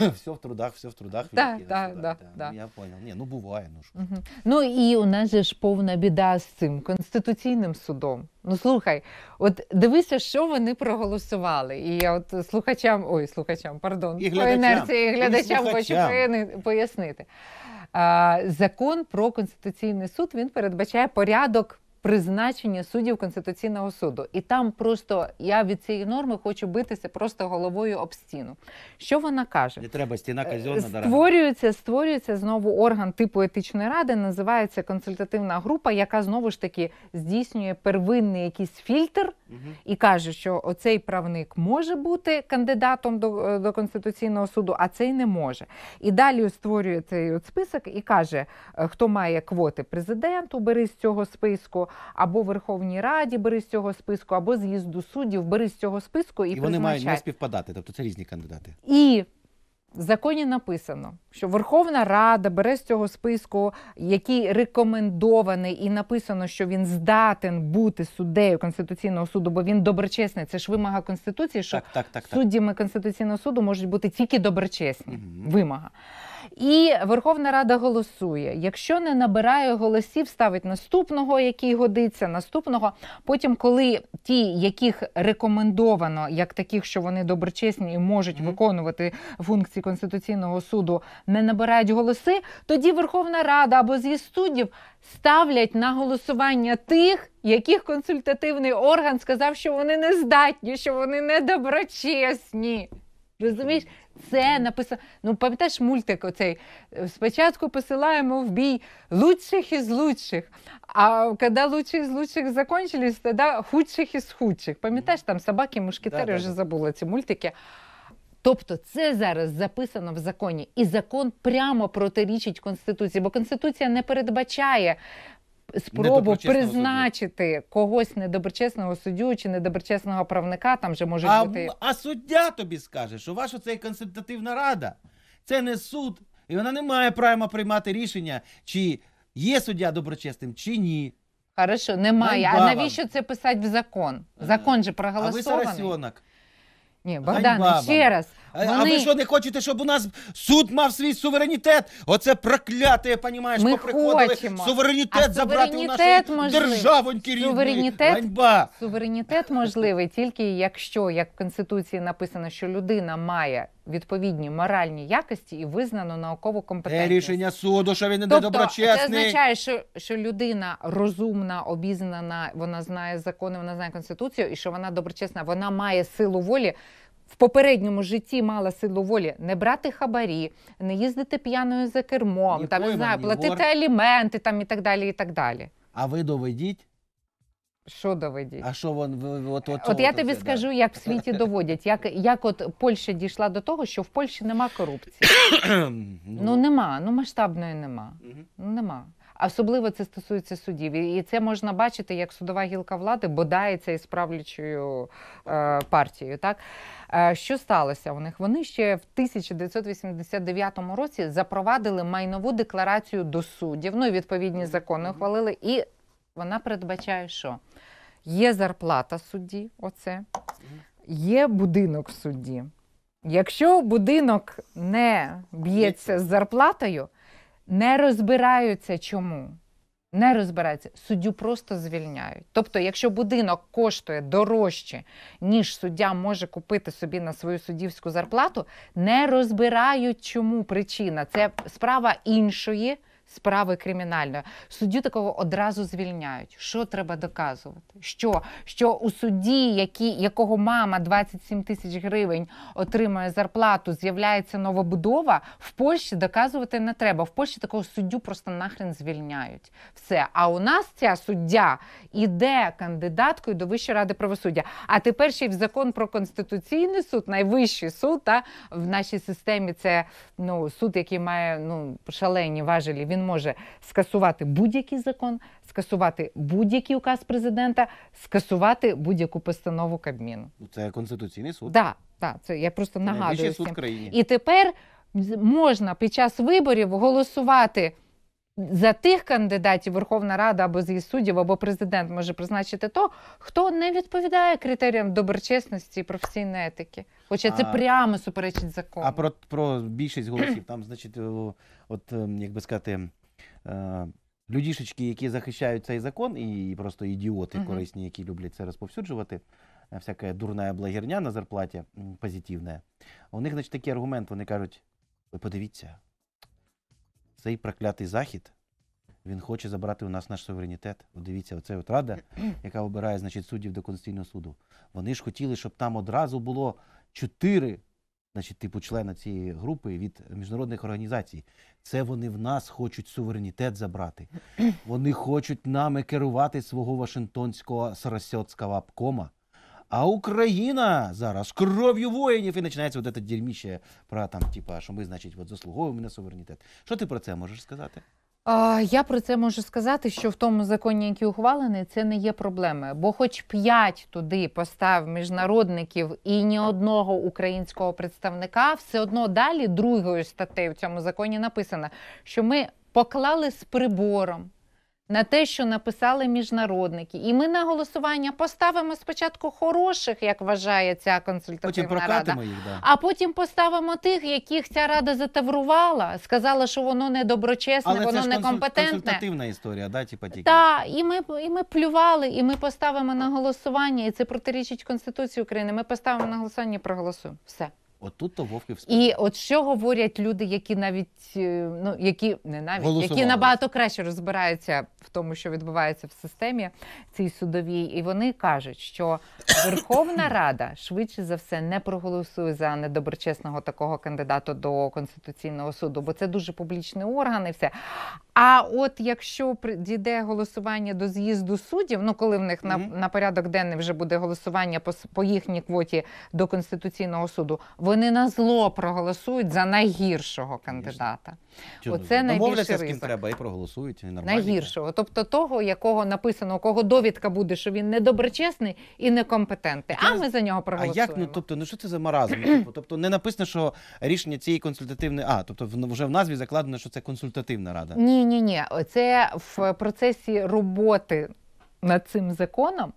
<coughs> все в трудах, все в трудах. Да, великий, да, Ну, Я понял. Ні, ну буває. Ну, що. Ну і у нас же ж повна біда з цим конституційним судом. Ну слухай, от дивися, що вони проголосували. І я от слухачам, ой, слухачам, пардон, І по інерції глядачам хочу пояснити. А, закон про конституційний суд він передбачає порядок призначення суддів Конституційного суду. І там просто я від цієї норми хочу битися просто головою об стіну. Що вона каже? Не треба стіна е, казьона, створюється, створюється знову орган типу етичної ради, називається консультативна група, яка знову ж таки здійснює первинний якийсь фільтр і каже, що оцей правник може бути кандидатом до, е, до Конституційного суду, а цей не може. І далі створює цей от список і каже, е, хто має квоти президенту, бери з цього списку, або Верховній Раді бери з цього списку, або з'їзду суддів, бери з цього списку і, і вони мають не співпадати, тобто це різні кандидати. І в законі написано, що Верховна Рада бере з цього списку, який рекомендований, і написано, що він здатен бути суддею конституційного суду, бо він доброчесний. Це ж вимога конституції, що так, так, так, суддями конституційного суду можуть бути тільки доброчесні. Угу. Вимога. І Верховна Рада голосує. Якщо не набирає голосів, ставить наступного, який годиться, наступного. Потім, коли ті, яких рекомендовано, як таких, що вони доброчесні і можуть виконувати функції Конституційного суду, не набирають голоси, тоді Верховна Рада або з'їзд суддів ставлять на голосування тих, яких консультативний орган сказав, що вони не здатні, що вони недоброчесні. Розумієш? це написано. Ну, пам'ятаєш мультик оцей? Спочатку посилаємо в бій лучших із лучших. А коли лучших з лучших закончились, тоді худших із худших. Пам'ятаєш, там собаки, мушкетери да, вже забули ці мультики. Тобто це зараз записано в законі, і закон прямо протирічить Конституції, бо Конституція не передбачає спробу призначити судді. когось недоброчесного суддю чи недоброчесного правника, там же може а, бути. А суддя тобі скаже, що ваша це консультативна рада, це не суд, і вона не має права приймати рішення, чи є суддя доброчесним, чи ні. Хорошо, немає. А навіщо це писати в закон? Е, закон же проголосований. А ви Ні, Богдан, ще раз. А, а ви що не хочете, щоб у нас суд мав свій суверенітет? Оце прокляте, понімаєш, Ми поприходили хочемо. суверенітет А забрати у нашої суверенітет державоньки рідної. Суверенітет- Ганьба. Суверенітет можливий тільки якщо, як в конституції написано, що людина має відповідні моральні якості і визнано науково Е, компетентність. рішення суду, що він Тобто, це означає, що, що людина розумна, обізнана, вона знає закони, вона знає конституцію, і що вона доброчесна, вона має силу волі в попередньому житті мала силу волі не брати хабарі, не їздити п'яною за кермом, там не знаю, платити вор. аліменти там і так далі. і так далі. А ви доведіть, Що доведіть? а що вон ви- от, от, От я тобі скажу, як в світі доводять, як, як от Польща дійшла до того, що в Польщі нема корупції. <coughs> Ну. ну, нема, ну масштабної нема. Мгм. Ну, нема. Особливо це стосується судів, і це можна бачити, як судова гілка влади бодається із правлячою е, партією. Так е, що сталося у них? Вони ще в 1989 році запровадили майнову декларацію до суддів, ну і відповідні закони ухвалили. І вона передбачає, що є зарплата судді, оце є будинок судді. Якщо будинок не б'ється з зарплатою не розбираються чому. Не розбираються, суддю просто звільняють. Тобто, якщо будинок коштує дорожче, ніж суддя може купити собі на свою суддівську зарплату, не розбирають чому причина. Це справа іншої справи кримінальної. Суддю такого одразу звільняють. Що треба доказувати? Що Що у судді, які, якого мама 27 тисяч гривень отримує зарплату, з'являється новобудова, в Польщі доказувати не треба. В Польщі такого суддю просто нахрен звільняють. Все. А у нас ця суддя іде кандидаткою до Вищої ради правосуддя. А тепер ще й в закон про конституційний суд, найвищий суд та в нашій системі це ну суд, який має ну шалені важелі. Він він може скасувати будь-який закон, скасувати будь-який указ президента, скасувати будь-яку постанову Кабміну. Ну, це конституційний суд. Так, да, да, це я просто нагадую. Суд в країні. І тепер можна під час виборів голосувати за тих кандидатів Верховна Рада або з суддів, або президент може призначити то, хто не відповідає критеріям доброчесності і професійної етики. Хоча це а, прямо суперечить закону. А про про більшість голосів там, значить, от ем, як би сказати. Ем, е, людішечки, які захищають цей закон, і просто ідіоти uh корисні, які люблять це розповсюджувати, е, всяка дурна благірня на зарплаті позитивна. У них, значить, такий аргумент, вони кажуть: ви подивіться, цей проклятий захід. Він хоче забрати у нас наш суверенітет. От дивіться, оце от рада, <clears throat> яка обирає значить, суддів до Конституційного суду. Вони ж хотіли, щоб там одразу було чотири, значить, типу члена цієї групи від міжнародних організацій. Це вони в нас хочуть суверенітет забрати. <clears throat> Вони хочуть нами керувати свого Вашингтонського сарасьотського обкома. А Україна зараз кров'ю воїнів і починається от це дерьміще про там, типа, що ми, значить, от заслуговуємо на суверенітет. Що ти про це можеш сказати? А, Я про це можу сказати, що в тому законі, який ухвалений, це не є проблеми. Бо, хоч п'ять туди постав міжнародників і ні одного українського представника, все одно далі другою статтею в цьому законі написано, що ми поклали з прибором на те, що написали міжнародники. І ми на голосування поставимо спочатку хороших, як вважає ця консультативна потім рада, їх, да. а потім поставимо тих, яких ця рада затаврувала, сказала, що воно недоброчесне, Але воно це ж консультативна історія, да, типа тільки. Так, і ми і ми плювали, і ми поставимо на голосування, і це протирічить Конституції України. Ми поставимо на голосування і проголосуємо. Все. Отут то вовки в І от що говорять люди, які навіть е, ну які не навіть Голосували. які набагато краще розбираються в тому, що відбувається в системі цій судовій, і вони кажуть, що Верховна <coughs> Рада швидше за все не проголосує за недоброчесного такого кандидата до конституційного суду, бо це дуже публічний орган і все. А от якщо прийде голосування до з'їзду суддів, ну коли в них mm -hmm. на на порядок денний вже буде голосування по по їхній квоті до конституційного суду, вони на зло проголосують за найгіршого кандидата. Чого? Оце ну, найбільше з ким треба і проголосують і нормально. найгіршого. Тобто того, якого написано, у кого довідка буде, що він недоброчесний і некомпетентний. А ми за нього проголосуємо. А як ну тобто, ну що це за маразм? Ну, типу, тобто не написано, що рішення цієї консультативної а тобто в- вже в назві закладено, що це консультативна рада. Ні, ні, ні. Це в процесі роботи над цим законом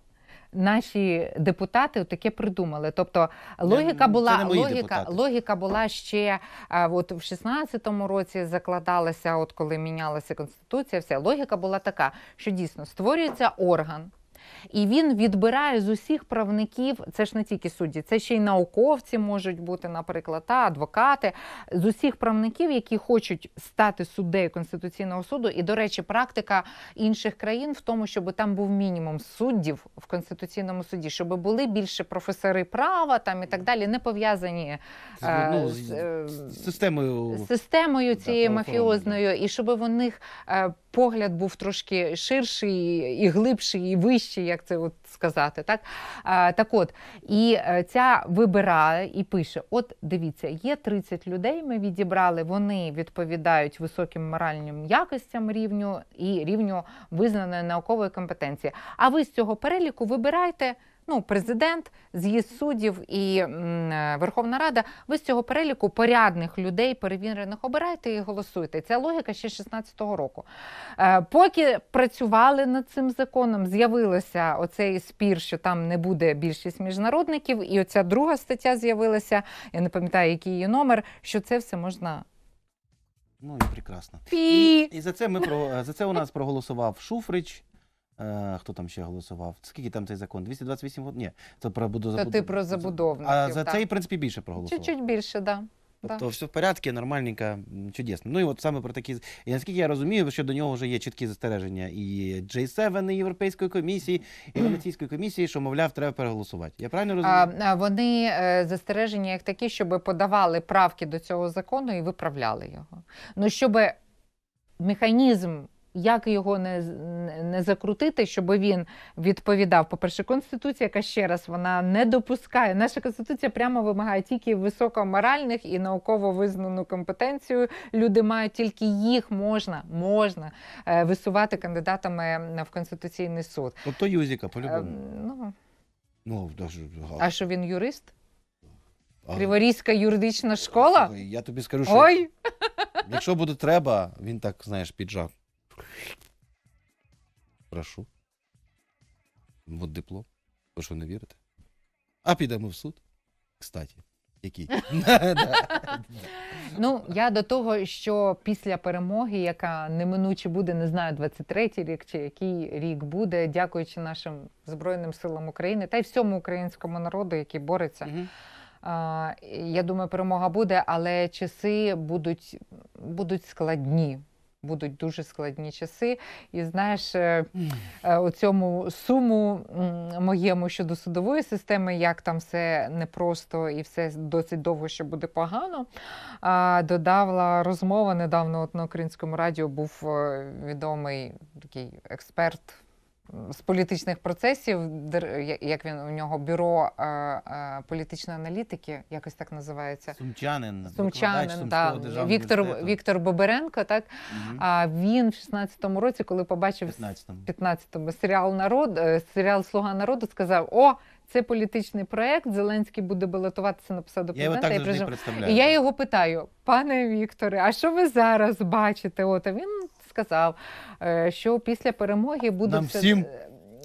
наші депутати таке придумали. Тобто логіка була логіка, логіка була ще от в 16-му році закладалася, от коли мінялася конституція, вся логіка була така, що дійсно створюється орган. І він відбирає з усіх правників, це ж не тільки судді, це ще й науковці можуть бути, наприклад, та адвокати з усіх правників, які хочуть стати суддею конституційного суду. І, до речі, практика інших країн в тому, щоб там був мінімум суддів в конституційному суді, щоб були більше професори права там і так далі, не пов'язані з, е, ну, з, з, з е, системою системою цією мафіозною, і щоб у них погляд був трошки ширший, і глибший, і вищий, як це от сказати. Так так от, і е, ця вибирає і пише: От дивіться, є 30 людей. Ми відібрали, вони відповідають високим моральним якостям рівню і рівню визнаної наукової компетенції. А ви з цього переліку вибирайте ну президент, з'їзд суддів і м, е, Верховна Рада. Ви з цього переліку порядних людей перевірених обирайте і голосуйте. Ця логіка ще 16-го року. Е, Поки працювали над цим законом, з'явилося оцей спір, що там не буде більшість міжнародників, і оця друга стаття з'явилася. Я не пам'ятаю, який її номер, що це все можна. Ну і прекрасно. Пі! І, і за це ми про за це у нас проголосував Шуфрич, Е, хто там ще голосував? Скільки там цей закон? 228 Ні, це про То забудову. ти про забудовників. А за так. цей, в принципі, більше проголосував. Чуть-чуть більше, так. Да. Тобто все в порядку, нормальненько, чудесно. Ну і от саме про такі. І наскільки я розумію, що до нього вже є чіткі застереження і J7, і Європейської комісії, і Венеційської комісії, що, мовляв, треба переголосувати. Я правильно розумію? А, а, вони е, застереження як такі, щоб подавали правки до цього закону і виправляли його. Ну, щоб механізм як його не не закрутити, щоб він відповідав? По перше, конституція, яка ще раз вона не допускає. Наша конституція прямо вимагає тільки високоморальних і науково визнану компетенцію. Люди мають тільки їх можна можна е, висувати кандидатами в конституційний суд. От ну, то юзіка по-любому. Е, ну ну а що він юрист? А... Криворізька юридична школа. Я тобі скажу, що Ой! якщо буде треба, він так знаєш, піджав. Прошу. От диплом. Ви що не вірите? А підемо в суд. Кстаті, який? <laughs> <laughs> Ну, я до того, що після перемоги, яка неминуче буде, не знаю, 23-й рік чи який рік буде, дякуючи нашим Збройним силам України та й всьому українському народу, який бореться. Я думаю, перемога буде, але часи будуть, будуть складні будуть дуже складні часи. І знаєш, е, е, у цьому суму моєму щодо судової системи, як там все непросто і все досить довго що буде погано. Додавала розмова недавно от на українському радіо був е, відомий такий експерт з політичних процесів, як він у нього бюро е, е, політичної аналітики, якось так називається. Сумчанин, Сумчанин так. Віктор Віктор Боберенко. Так угу. а він в 16-му році, коли побачив 15-му 15-му серіал народ, е, серіал Слуга народу, сказав: О! Це політичний проект. Зеленський буде балотуватися на посаду президента. Я його так і, прижим... і я його питаю, пане Вікторе, а що ви зараз бачите? От а він сказав, е, що після перемоги буде Нам всім.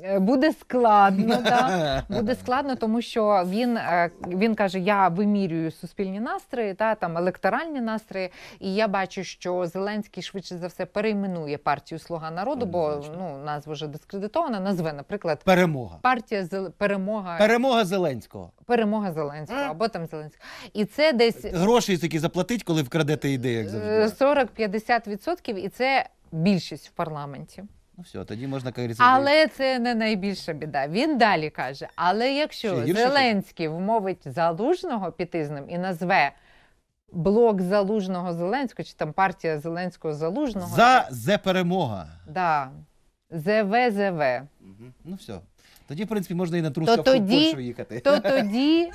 Е, буде складно, <laughs> да буде складно, тому що він е, він каже: я вимірюю суспільні настрої, та там електоральні настрої, і я бачу, що Зеленський швидше за все перейменує партію Слуга народу, бо ну назва вже дискредитована. Назве, наприклад, перемога партія Зел... перемога перемога Зеленського. Перемога Зеленського або там Зеленського. І це десь гроші такі заплатить, коли вкрадете ідеї, як завжди. 40-50%. І це більшість в парламенті. Ну, все, тоді можна говорити. Але це не найбільша біда. Він далі каже: але якщо Зеленський вмовить залужного піти з ним і назве блок залужного Зеленського чи там партія Зеленського Залужного, за зе перемога. да, ЗВЗВ. Угу. Ну все. Тоді, в принципі, можна і на трускавку в Польщу їхати. То <laughs> тоді,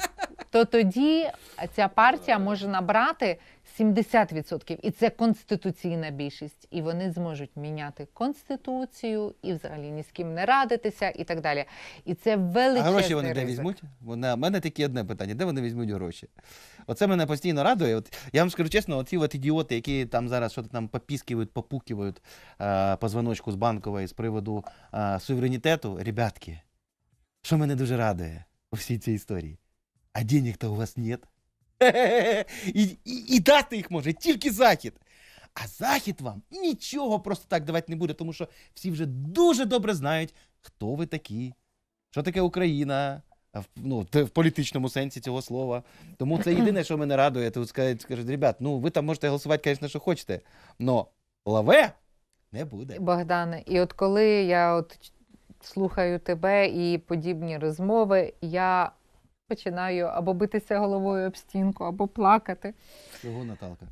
то тоді ця партія може набрати 70%. І це конституційна більшість. І вони зможуть міняти конституцію, і взагалі ні з ким не радитися, і так далі. І це велике А гроші вони ризик. де візьмуть? Вона, в мене таке одне питання: де вони візьмуть гроші? Оце мене постійно радує. От, я вам скажу чесно, оці от ідіоти, які там зараз щось там попіскивають, попукивають е, позвоночку з банкової з приводу е, суверенітету, ребятки що мене дуже радує у всій цій історії. А денег то у вас нет. <laughs> І, і, і дати їх може тільки захід. А захід вам нічого просто так давати не буде, тому що всі вже дуже добре знають, хто ви такі, що таке Україна в, ну, в політичному сенсі цього слова. Тому це єдине, що мене радує. Тут скажуть, скажуть, ребят, ну ви там можете голосувати, звісно, що хочете, але лаве не буде. Богдане, і от коли я от слухаю тебе і подібні розмови, я починаю або битися головою об стінку, або плакати. Чого Наталка?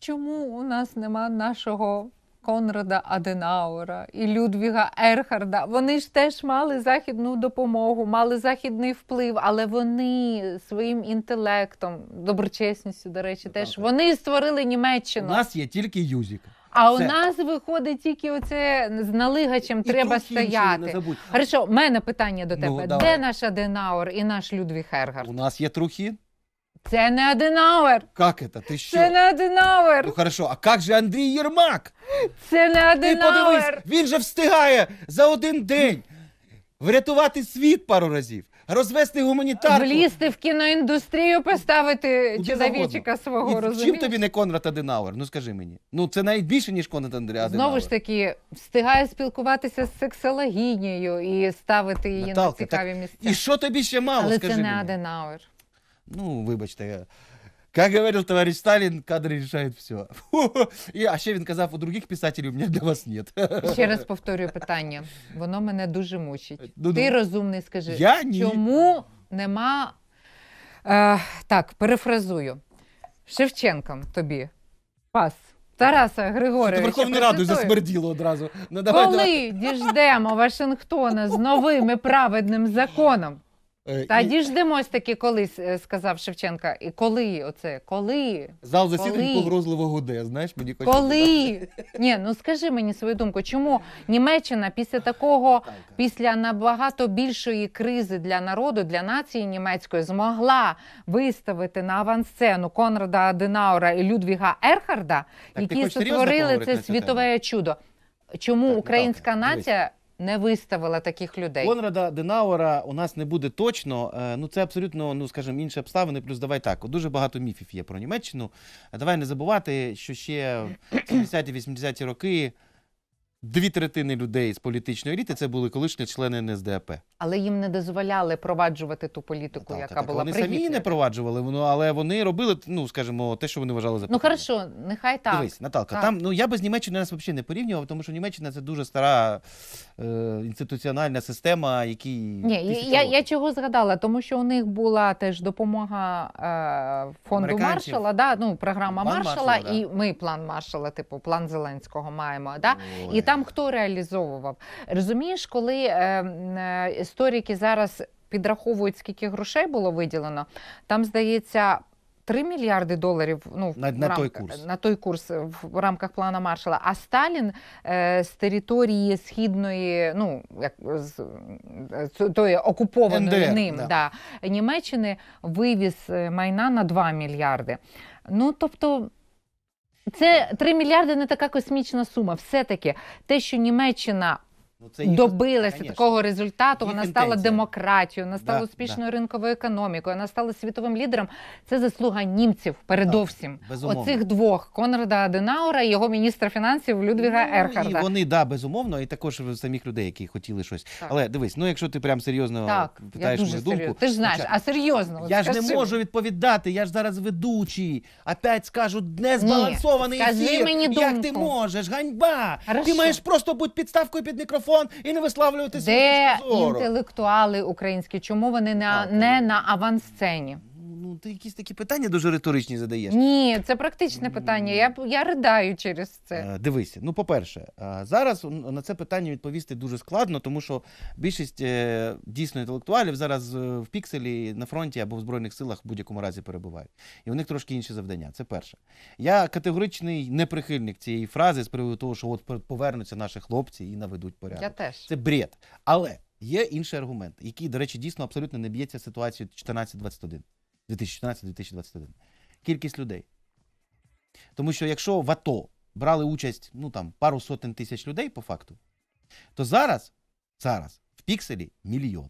Чому у нас нема нашого? Конрада Аденаура і Людвіга Ерхарда. Вони ж теж мали західну допомогу, мали західний вплив, але вони своїм інтелектом, доброчесністю, до речі, теж вони створили Німеччину. У нас є тільки Юзік. А Все. у нас виходить тільки оце з налигачем І треба тут стояти. забудь. Хорошо, в мене питання до Ну, тебе. Де наш Аденауер і наш Людвіг Ергард? У нас є Трухін. Це не Аденауер! Как это? Ти що? Це не Аденауер! Ну хорошо, а як же Андрій Єрмак? Це не Ти подивись, він же встигає за один день врятувати світ пару разів розвести гуманітарку. Влізти в кіноіндустрію, поставити чоловічика свого І розумієш? Чим тобі не Конрад Аденауер? Ну скажи мені. Ну це навіть більше, ніж Конрад Аденауер. Знову ж таки, встигає спілкуватися з сексологінією і ставити її Наталка, на цікаві так, місця. І що тобі ще мало? Але скажи це не мені. Аденауер. Ну, вибачте. Как говорил товарищ Сталін, кадр рішають все. І а ще він казав, у других писателів у мене для вас нет. Ще раз повторюю питання. Воно мене дуже мучить. Ну, ну Ти ну, розумний, скажи, я ні. чому нема. Е, так, перефразую. Шевченком тобі. Пас. Тараса Григоровича. Верховну Раду засмерділо одразу. Ну, давай, Коли давай. діждемо Вашингтона з новим і праведним законом? Е, Та і... діждемось таки колись, е, сказав Шевченка. І коли оце? Коли? Зал засідань погрозливо гуде, знаєш, мені хочеться. Коли? Ні, ну скажи мені свою думку, чому Німеччина після такого, після набагато більшої кризи для народу, для нації німецької, змогла виставити на авансцену Конрада Аденаура і Людвіга Ерхарда, так, які створили це світове чудо. Чому так, українська так, нація? не виставила таких людей. Конрада Денауера у нас не буде точно. Е, ну це абсолютно, ну скажімо, інші обставини. Плюс давай так. Дуже багато міфів є про Німеччину. Давай не забувати, що ще 70-80-ті роки. Дві третини людей з політичної еліти це були колишні члени НСДАП. Але їм не дозволяли проваджувати ту політику, так, яка так, була вони самі не проваджували ну, але вони робили, ну скажімо, те, що вони вважали за ну хорошо, нехай так Дивись, Наталка. Так. Там ну я би з Німеччини нас взагалі не порівнював, тому що Німеччина це дуже стара е, інституціональна система, якій ні, я, я я чого згадала, тому що у них була теж допомога е, фонду маршала. Да, ну програма план маршала, маршала да. і ми план маршала, типу план Зеленського маємо. Да Ой. і там хто реалізовував. Розумієш, коли е, е, історики зараз підраховують, скільки грошей було виділено, там здається. 3 мільярди доларів ну на, на, рам... той курс. на той курс в рамках плана маршала. А Сталін е, з території східної, ну як з, з тої окупованої НДР, ним да. да Німеччини вивіз е, майна на 2 мільярди. Ну тобто. Це 3 мільярди не така космічна сума. Все таки те, що Німеччина Ну, добилася такого результату. Їх вона стала демократією, вона стала Да, успішною ринковою економікою, вона стала світовим лідером. Це заслуга німців передовсім. безумовно. оцих двох Конрада Аденаура і його міністра фінансів Людвіга Ну, Ерхарда. І вони, да, безумовно, і також самих людей, які хотіли щось. Так. Але дивись, ну якщо ти прям серйозно Так, питаєш мою думку, Ти ж знаєш, а серйозно от я ж не можу відповідати, я ж зараз ведучий. Опять скажу незбалансований Ні, скажи ефір. мені Як ти можеш? Ганьба! Хорошо. Ти маєш просто бути підставкою під мікрофон мікрофон і не виславлювати свою Де інтелектуали українські? Чому вони не, не на авансцені? ну ти якісь такі питання дуже риторичні задаєш. Ні, це практичне питання. Я я ридаю через це. Е, дивися, ну по-перше, е, зараз на це питання відповісти дуже складно, тому що більшість е, дійсно інтелектуалів зараз в пікселі на фронті або в збройних силах в будь-якому разі перебувають. І у них трошки інше завдання. Це перше. Я категоричний неприхильник цієї фрази з приводу того, що от повернуться наші хлопці і наведуть порядок. Я теж це бред, але. Є інший аргумент, який, до речі, дійсно абсолютно не б'ється ситуацією 14-21. 2014-2021. Кількість людей. Тому що якщо в АТО брали участь ну там пару сотень тисяч людей по факту, то зараз, зараз в пікселі мільйон.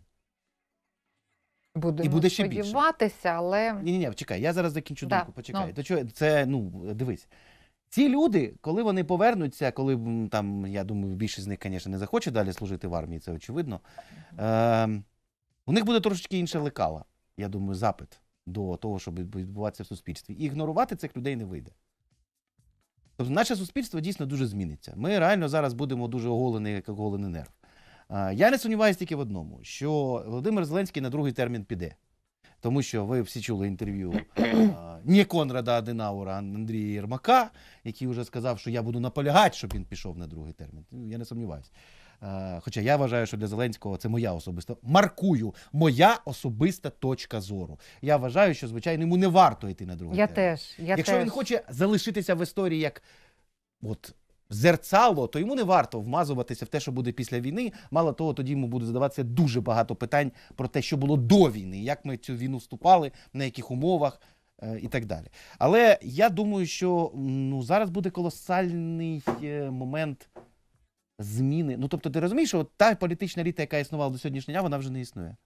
Будемо і буде ще сподіватися, але. Ні, ні, ні, чекай, я зараз закінчу да, думку. Почекай. Ну... То чого це, ну, дивись. Ці люди, коли вони повернуться, коли там, я думаю, більшість з них, звісно, не захоче далі служити в армії, це очевидно. Е, У них буде трошечки інше лекала, я думаю, запит до того, щоб відбуватися в суспільстві. І ігнорувати цих людей не вийде. Тобто, наше суспільство дійсно дуже зміниться. Ми реально зараз будемо дуже оголені, як оголений нерв. Я не сумніваюся тільки в одному, що Володимир Зеленський на другий термін піде. Тому що ви всі чули інтерв'ю не Конрада Аденаура, а Андрія Єрмака, який вже сказав, що я буду наполягати, щоб він пішов на другий термін. Ну, я не сумніваюся. Е, хоча я вважаю, що для Зеленського це моя особиста маркую моя особиста точка зору. Я вважаю, що звичайно йому не варто йти на другу. Я тему. теж я якщо теж. він хоче залишитися в історії як от. Зерцало, то йому не варто вмазуватися в те, що буде після війни. Мало того, тоді йому буде задаватися дуже багато питань про те, що було до війни, як ми цю війну вступали, на яких умовах е, і так далі. Але я думаю, що ну зараз буде колосальний е, момент зміни. Ну тобто, ти розумієш, що от та політична літа, яка існувала до сьогоднішнього дня, вона вже не існує.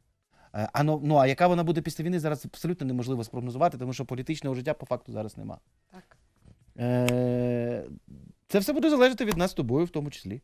Е, а ну, ну а яка вона буде після війни, зараз абсолютно неможливо спрогнозувати, тому що політичного життя по факту зараз нема. Так. Е, Це все буде залежати від нас з тобою, в тому числі.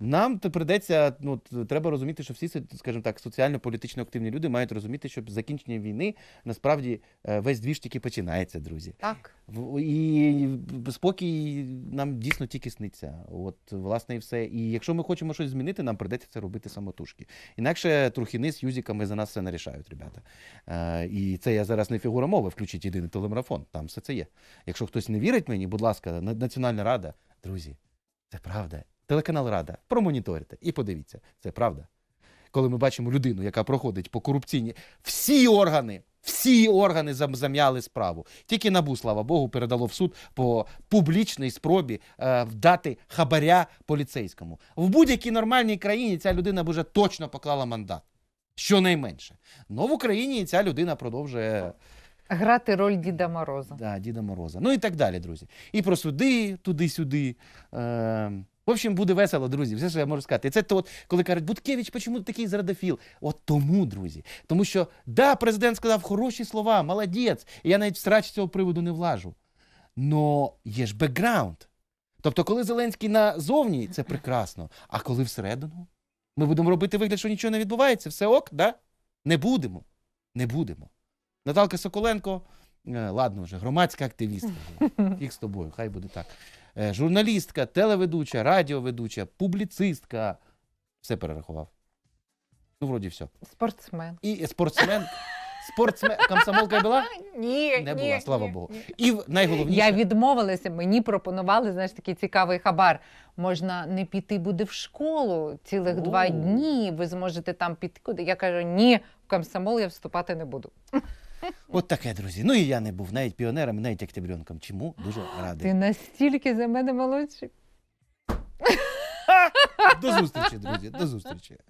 Нам придеться, ну треба розуміти, що всі, скажімо так, соціально-політично активні люди мають розуміти, що закінчення війни насправді е, весь двіж тільки починається, друзі. Так і спокій нам дійсно тільки сниться. От власне і все. І якщо ми хочемо щось змінити, нам придеться це робити самотужки. Інакше трухіни з юзіками за нас все нарішають, ребята. Е, і це я зараз не фігура мови. Включіть єдиний телемарафон. Там все це є. Якщо хтось не вірить мені, будь ласка, Національна рада, друзі, це правда. Телеканал Рада, промоніторите і подивіться, це правда. Коли ми бачимо людину, яка проходить по корупційні, всі органи, всі органи зам'яли справу. Тільки набу, слава Богу, передало в суд по публічній спробі е, вдати хабаря поліцейському. В будь-якій нормальній країні ця людина б уже точно поклала мандат. Щонайменше. Ну в Україні ця людина продовжує. Грати роль Діда Мороза. Да, Діда Мороза. Ну і так далі, друзі. І про суди туди-сюди. Е в общем, буде весело, друзі. Все, що я можу сказати. І це то, коли кажуть, Буткевич, чому ти такий зрадофіл? От тому, друзі. Тому що, да, президент сказав хороші слова, молодець. І я навіть в срач цього приводу не влажу. Но є ж бекграунд. Тобто, коли Зеленський назовні, це прекрасно. А коли всередину, ми будемо робити вигляд, що нічого не відбувається, все ок, да? Не будемо. Не будемо. Наталка Соколенко, е, ладно вже, громадська активістка. <laughs> Фіг з тобою, хай буде так. Е, журналістка, телеведуча, радіоведуча, публіцистка. Все перерахував. Ну, вроді, все. Спортсмен. І спортсмен. Спортсмен комсомолка була? <laughs> Ні, не ні, була, слава ні, Богу. Ні. І найголовніше я відмовилася. Мені пропонували знаєш, такий цікавий хабар. Можна не піти буде в школу цілих О. два дні. Ви зможете там піти. Куди я кажу, ні, в комсомол я вступати не буду. <laughs> От таке, друзі. Ну і я не був навіть піонером, навіть октябренком. Чому дуже <gasps> радий. Ти настільки за мене молодший. До зустрічі, друзі. До зустрічі.